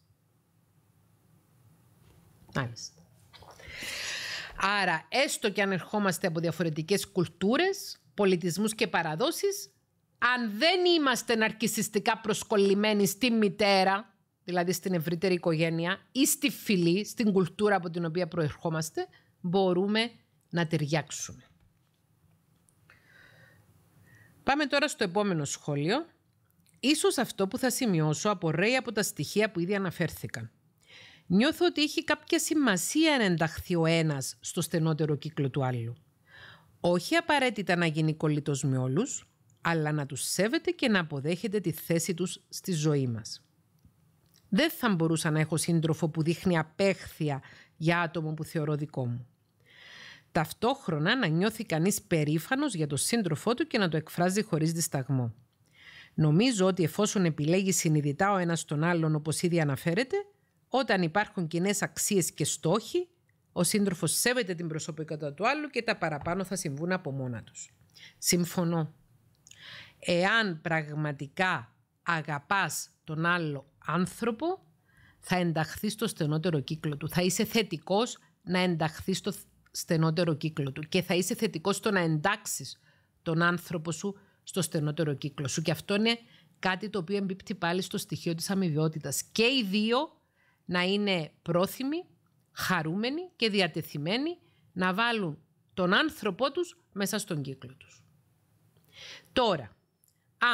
Άρα, έστω και αν ερχόμαστε από διαφορετικές κουλτούρες, πολιτισμούς και παραδόσεις, αν δεν είμαστε ναρκιστικά προσκολλημένοι στη μητέρα, δηλαδή στην ευρύτερη οικογένεια ή στη φυλή, στην κουλτούρα από την οποία προερχόμαστε, μπορούμε να ταιριάξουμε. Πάμε τώρα στο επόμενο σχόλιο. Ίσως αυτό που θα σημειώσω απορρέει από τα στοιχεία που ήδη αναφέρθηκαν νιώθω ότι έχει κάποια σημασία να ενταχθεί ο ένας στο στενότερο κύκλο του άλλου. Όχι απαραίτητα να γίνει κολλητός με όλους, αλλά να τους σέβεται και να αποδέχεται τη θέση τους στη ζωή μας. Δεν θα μπορούσα να έχω σύντροφο που δείχνει απέχθεια για άτομο που θεωρώ δικό μου. Ταυτόχρονα να νιώθει κανείς περήφανος για τον σύντροφό του και να το εκφράζει χωρίς δισταγμό. Νομίζω ότι εφόσον επιλέγει συνειδητά ο ένας τον άλλον όπως ήδη αναφέρεται, όταν υπάρχουν κοινέ αξίες και στόχοι, ο σύντροφος σέβεται την προσωπικότητα του άλλου και τα παραπάνω θα συμβούν από μόνα τους. Συμφωνώ. Εάν πραγματικά αγαπάς τον άλλο άνθρωπο, θα ενταχθεί στο στενότερο κύκλο του. Θα είσαι θετικός να ενταχθείς στο στενότερο κύκλο του και θα είσαι θετικός στο να εντάξεις τον άνθρωπο σου στο στενότερο κύκλο σου. Και αυτό είναι κάτι το οποίο εμπίπτει πάλι στο στοιχείο της αμοιβιότητας Και οι δύο να είναι πρόθυμοι, χαρούμενοι και διατεθειμένοι να βάλουν τον άνθρωπό τους μέσα στον κύκλο τους. Τώρα,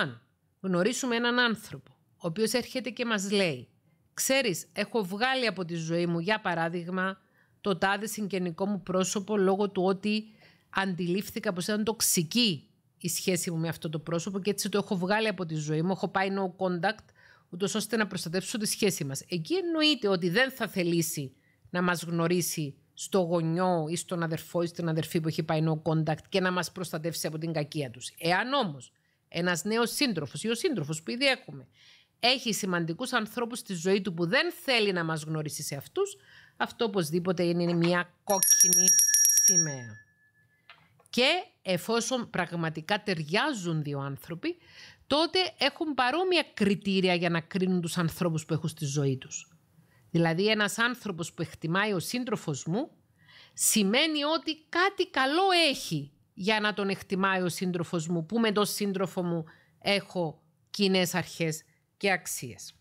αν γνωρίσουμε έναν άνθρωπο, ο οποίος έρχεται και μας λέει «Ξέρεις, έχω βγάλει από τη ζωή μου, για παράδειγμα, το τάδε συγγενικό μου πρόσωπο λόγω του ότι αντιλήφθηκα πως ήταν τοξική η σχέση μου με αυτό το πρόσωπο και έτσι το έχω βγάλει από τη ζωή μου, έχω πάει no contact, ούτως ώστε να προστατεύσουν τη σχέση μας. Εκεί εννοείται ότι δεν θα θελήσει να μας γνωρίσει στο γονιό ή στον αδερφό ή στην αδερφή που έχει πάει no contact και να μας προστατεύσει από την κακία τους. Εάν όμως ένας νέος σύντροφος ή ο σύντροφος που ήδη έχουμε έχει σημαντικούς ανθρώπους στη ζωή του που δεν θέλει να μας γνωρίσει σε αυτούς, αυτό οπωσδήποτε είναι μια κόκκινη σημαία. Και εφόσον πραγματικά ταιριάζουν δύο άνθρωποι, τότε έχουν παρόμοια κριτήρια για να κρίνουν τους ανθρώπους που έχουν στη ζωή τους. Δηλαδή ένας άνθρωπος που εκτιμάει ο σύντροφος μου, σημαίνει ότι κάτι καλό έχει για να τον εκτιμάει ο σύντροφος μου, που με τον σύντροφο μου έχω κοινές αρχές και αξίες.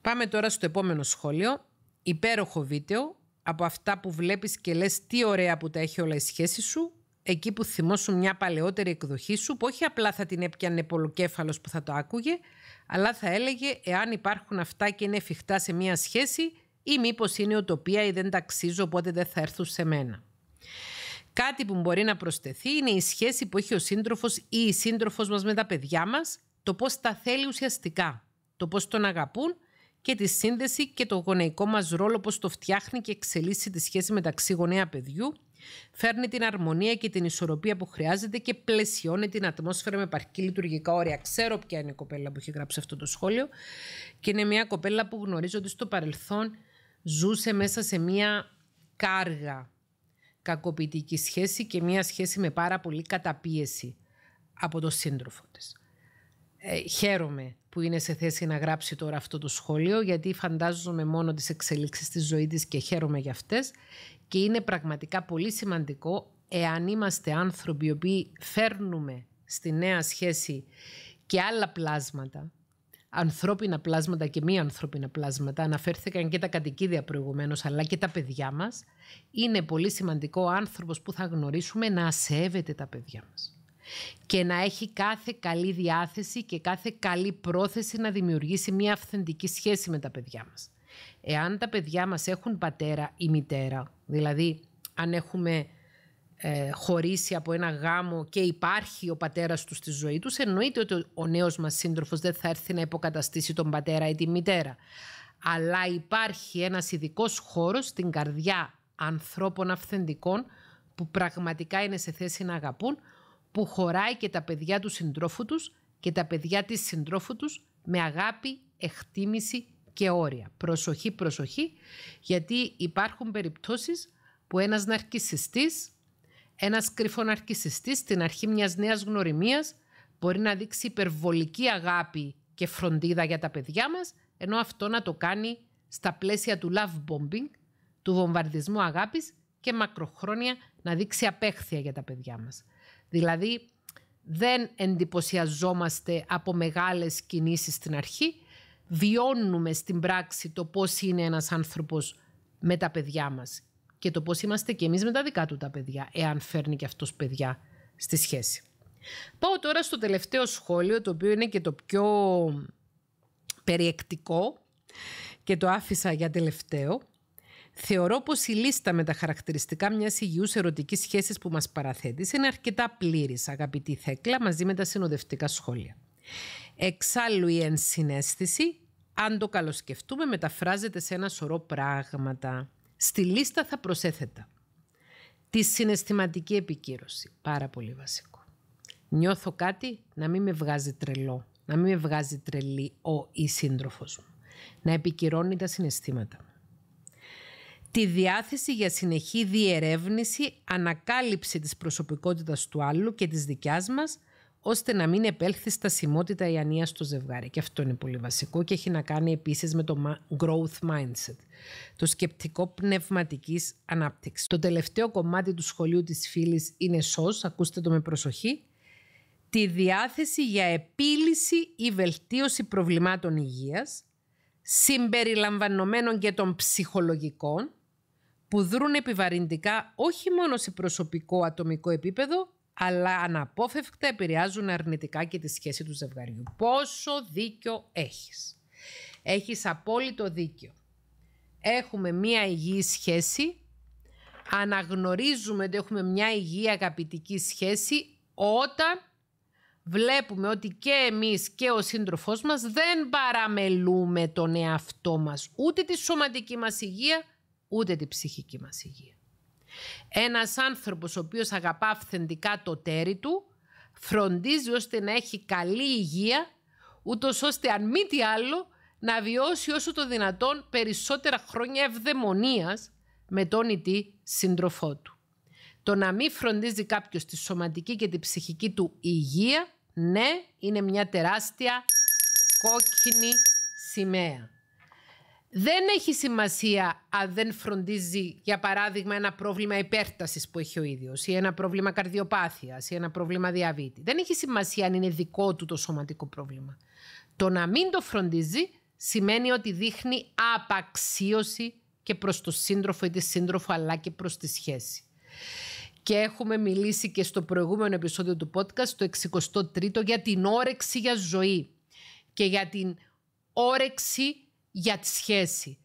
Πάμε τώρα στο επόμενο σχόλιο. Υπέροχο βίντεο, από αυτά που βλέπεις και λες τι ωραία που τα έχει όλα η σχέση σου, εκεί που θυμώσουν μια παλαιότερη εκδοχή σου, που όχι απλά θα την έπιανε πολλοκέφαλος που θα το άκουγε, αλλά θα έλεγε εάν υπάρχουν αυτά και είναι εφικτά σε μια σχέση ή μηπω είναι οτοπία ή δεν ταξίζω οπότε δεν θα έρθουν σε μένα. Κάτι που μπορεί να προσθεθεί είναι η σχέση που έχει ο σύντροφος ή η σύντροφος μας με τα παιδιά μας, το πώς τα θέλει ουσιαστικά, το πώς τον αγαπούν και τη σύνδεση και το γονεϊκό μας ρόλο πώς το φτιάχνει και εξελίσσει τη σχέση μεταξύ γονέα παιδιού, φέρνει την αρμονία και την ισορροπία που χρειάζεται και πλαισιώνει την ατμόσφαιρα με παρκή λειτουργικά όρια. Ξέρω ποια είναι η κοπέλα που έχει γράψει αυτό το σχόλιο και είναι μια κοπέλα που γνωρίζω ότι στο παρελθόν ζούσε μέσα σε μια κάργα κακοποιητική σχέση και μια σχέση με πάρα πολύ καταπίεση από το σύντροφο της. Ε, χαίρομαι που είναι σε θέση να γράψει τώρα αυτό το σχόλιο, γιατί φαντάζομαι μόνο τις εξελίξεις της ζωής της και χαίρομαι για αυτές. Και είναι πραγματικά πολύ σημαντικό, εάν είμαστε άνθρωποι οι οποίοι φέρνουμε στη νέα σχέση και άλλα πλάσματα, ανθρώπινα πλάσματα και μη ανθρώπινα πλάσματα, αναφέρθηκαν και τα κατοικίδια προηγουμένως, αλλά και τα παιδιά μας, είναι πολύ σημαντικό ο άνθρωπος που θα γνωρίσουμε να ασέβεται τα παιδιά μας και να έχει κάθε καλή διάθεση και κάθε καλή πρόθεση να δημιουργήσει μια αυθεντική σχέση με τα παιδιά μας. Εάν τα παιδιά μας έχουν πατέρα ή μητέρα, δηλαδή αν έχουμε ε, χωρίσει από ένα γάμο και υπάρχει ο πατέρας τους στη ζωή τους, εννοείται ότι ο νέος μας σύντροφος δεν θα έρθει να υποκαταστήσει τον πατέρα ή τη μητέρα. Αλλά υπάρχει ένας ειδικός χώρος στην καρδιά ανθρώπων αυθεντικών που πραγματικά είναι σε θέση να αγαπούν, που χωράει και τα παιδιά του συντρόφου τους και τα παιδιά της συντρόφου τους με αγάπη, εκτίμηση και όρια. Προσοχή, προσοχή, γιατί υπάρχουν περιπτώσεις που ένας ναρκισιστής, ένας κρυφοναρκισιστής στην αρχή μιας νέας γνωριμίας μπορεί να δείξει υπερβολική αγάπη και φροντίδα για τα παιδιά μας, ενώ αυτό να το κάνει στα πλαίσια του love bombing, του βομβαρδισμού αγάπης και μακροχρόνια να δείξει απέχθεια για τα παιδιά μας. Δηλαδή δεν εντυπωσιαζόμαστε από μεγάλες κινήσεις στην αρχή, βιώνουμε στην πράξη το πώς είναι ένας άνθρωπος με τα παιδιά μας και το πώς είμαστε και εμείς με τα δικά του τα παιδιά, εάν φέρνει και αυτός παιδιά στη σχέση. Πάω τώρα στο τελευταίο σχόλιο, το οποίο είναι και το πιο περιεκτικό και το άφησα για τελευταίο. Θεωρώ πως η λίστα με τα χαρακτηριστικά μιας υγιούς ερωτικής σχέσης που μας παραθέτεις είναι αρκετά πλήρης, αγαπητή Θέκλα, μαζί με τα συνοδευτικά σχόλια. Εξάλλου η ενσυναίσθηση, αν το καλοσκεφτούμε, μεταφράζεται σε ένα σωρό πράγματα. Στη λίστα θα προσέθετα τη συναισθηματική επικύρωση. Πάρα πολύ βασικό. Νιώθω κάτι να μην με βγάζει τρελό, να μην με βγάζει τρελή ο ή σύντροφος μου. Να επικυρώνει τα συναισθήματα τη διάθεση για συνεχή διερεύνηση, ανακάλυψη της προσωπικότητας του άλλου και της δικιάς μας, ώστε να μην επέλθει στασιμότητα η ανία στο ζευγάρι. Και αυτό είναι πολύ βασικό και έχει να κάνει επίσης με το growth mindset, το σκεπτικό πνευματικής ανάπτυξης. Το τελευταίο κομμάτι του σχολείου της φίλης είναι σως, ακούστε το με προσοχή, τη διάθεση για επίλυση ή βελτίωση προβλημάτων υγείας, συμπεριλαμβανομένων και των ψυχολογικών, που δρούν επιβαρυντικά όχι μόνο σε προσωπικό ατομικό επίπεδο, αλλά αναπόφευκτα επηρεάζουν αρνητικά και τη σχέση του ζευγαριού. Πόσο δίκιο έχεις. Έχεις απόλυτο δίκιο. Έχουμε μία υγιή σχέση, αναγνωρίζουμε ότι έχουμε μια υγιή αγαπητική σχέση όταν βλέπουμε ότι και εμείς και ο σύντροφός μας δεν παραμελούμε τον εαυτό μας, ούτε τη σωματική μας υγεία, ούτε την ψυχική μας υγεία. Ένας άνθρωπος ο οποίος αγαπά αυθεντικά το τέρι του, φροντίζει ώστε να έχει καλή υγεία, ούτως ώστε αν μη τι άλλο να βιώσει όσο το δυνατόν περισσότερα χρόνια ευδαιμονίας με τον ητή σύντροφό του. Το να μην φροντίζει κάποιος τη σωματική και τη ψυχική του υγεία, ναι, είναι μια τεράστια κόκκινη σημαία. Δεν έχει σημασία αν δεν φροντίζει, για παράδειγμα, ένα πρόβλημα υπέρτασης που έχει ο ίδιος, ή ένα πρόβλημα καρδιοπάθειας, ή ένα πρόβλημα διαβήτη. Δεν έχει σημασία αν είναι δικό του το σωματικό πρόβλημα. Το να μην το φροντίζει σημαίνει ότι δείχνει απαξίωση και προς το σύντροφο ή τη σύντροφο, αλλά και προς τη σχέση. Και έχουμε μιλήσει και στο προηγούμενο επεισόδιο του podcast, το 63ο, για την όρεξη για ζωή και για την όρεξη για τη σχέση.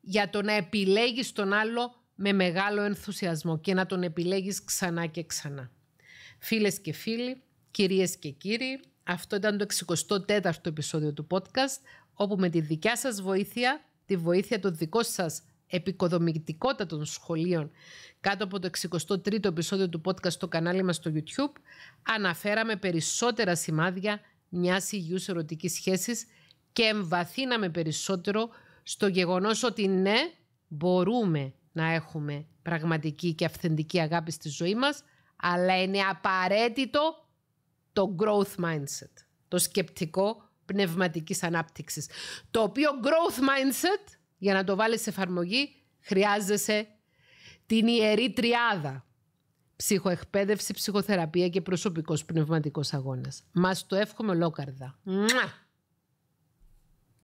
Για το να επιλέγεις τον άλλο με μεγάλο ενθουσιασμό και να τον επιλέγεις ξανά και ξανά. Φίλες και φίλοι, κυρίες και κύριοι, αυτό ήταν το 64ο επεισόδιο του podcast, όπου με τη δικιά σας βοήθεια, τη βοήθεια των δικών σας επικοδομητικότατων σχολείων κάτω από το 63ο επεισόδιο του podcast στο κανάλι μας στο YouTube, αναφέραμε περισσότερα σημάδια μιας υγιούς ερωτικής σχέσης και εμβαθύναμε περισσότερο στο γεγονός ότι ναι, μπορούμε να έχουμε πραγματική και αυθεντική αγάπη στη ζωή μας, αλλά είναι απαραίτητο το growth mindset, το σκεπτικό πνευματικής ανάπτυξης, το οποίο growth mindset, για να το βάλεις σε εφαρμογή, χρειάζεσαι την ιερή τριάδα. Ψυχοεκπαίδευση, ψυχοθεραπεία και προσωπικός πνευματικός αγώνας. Μας το εύχομαι ολόκαρδα.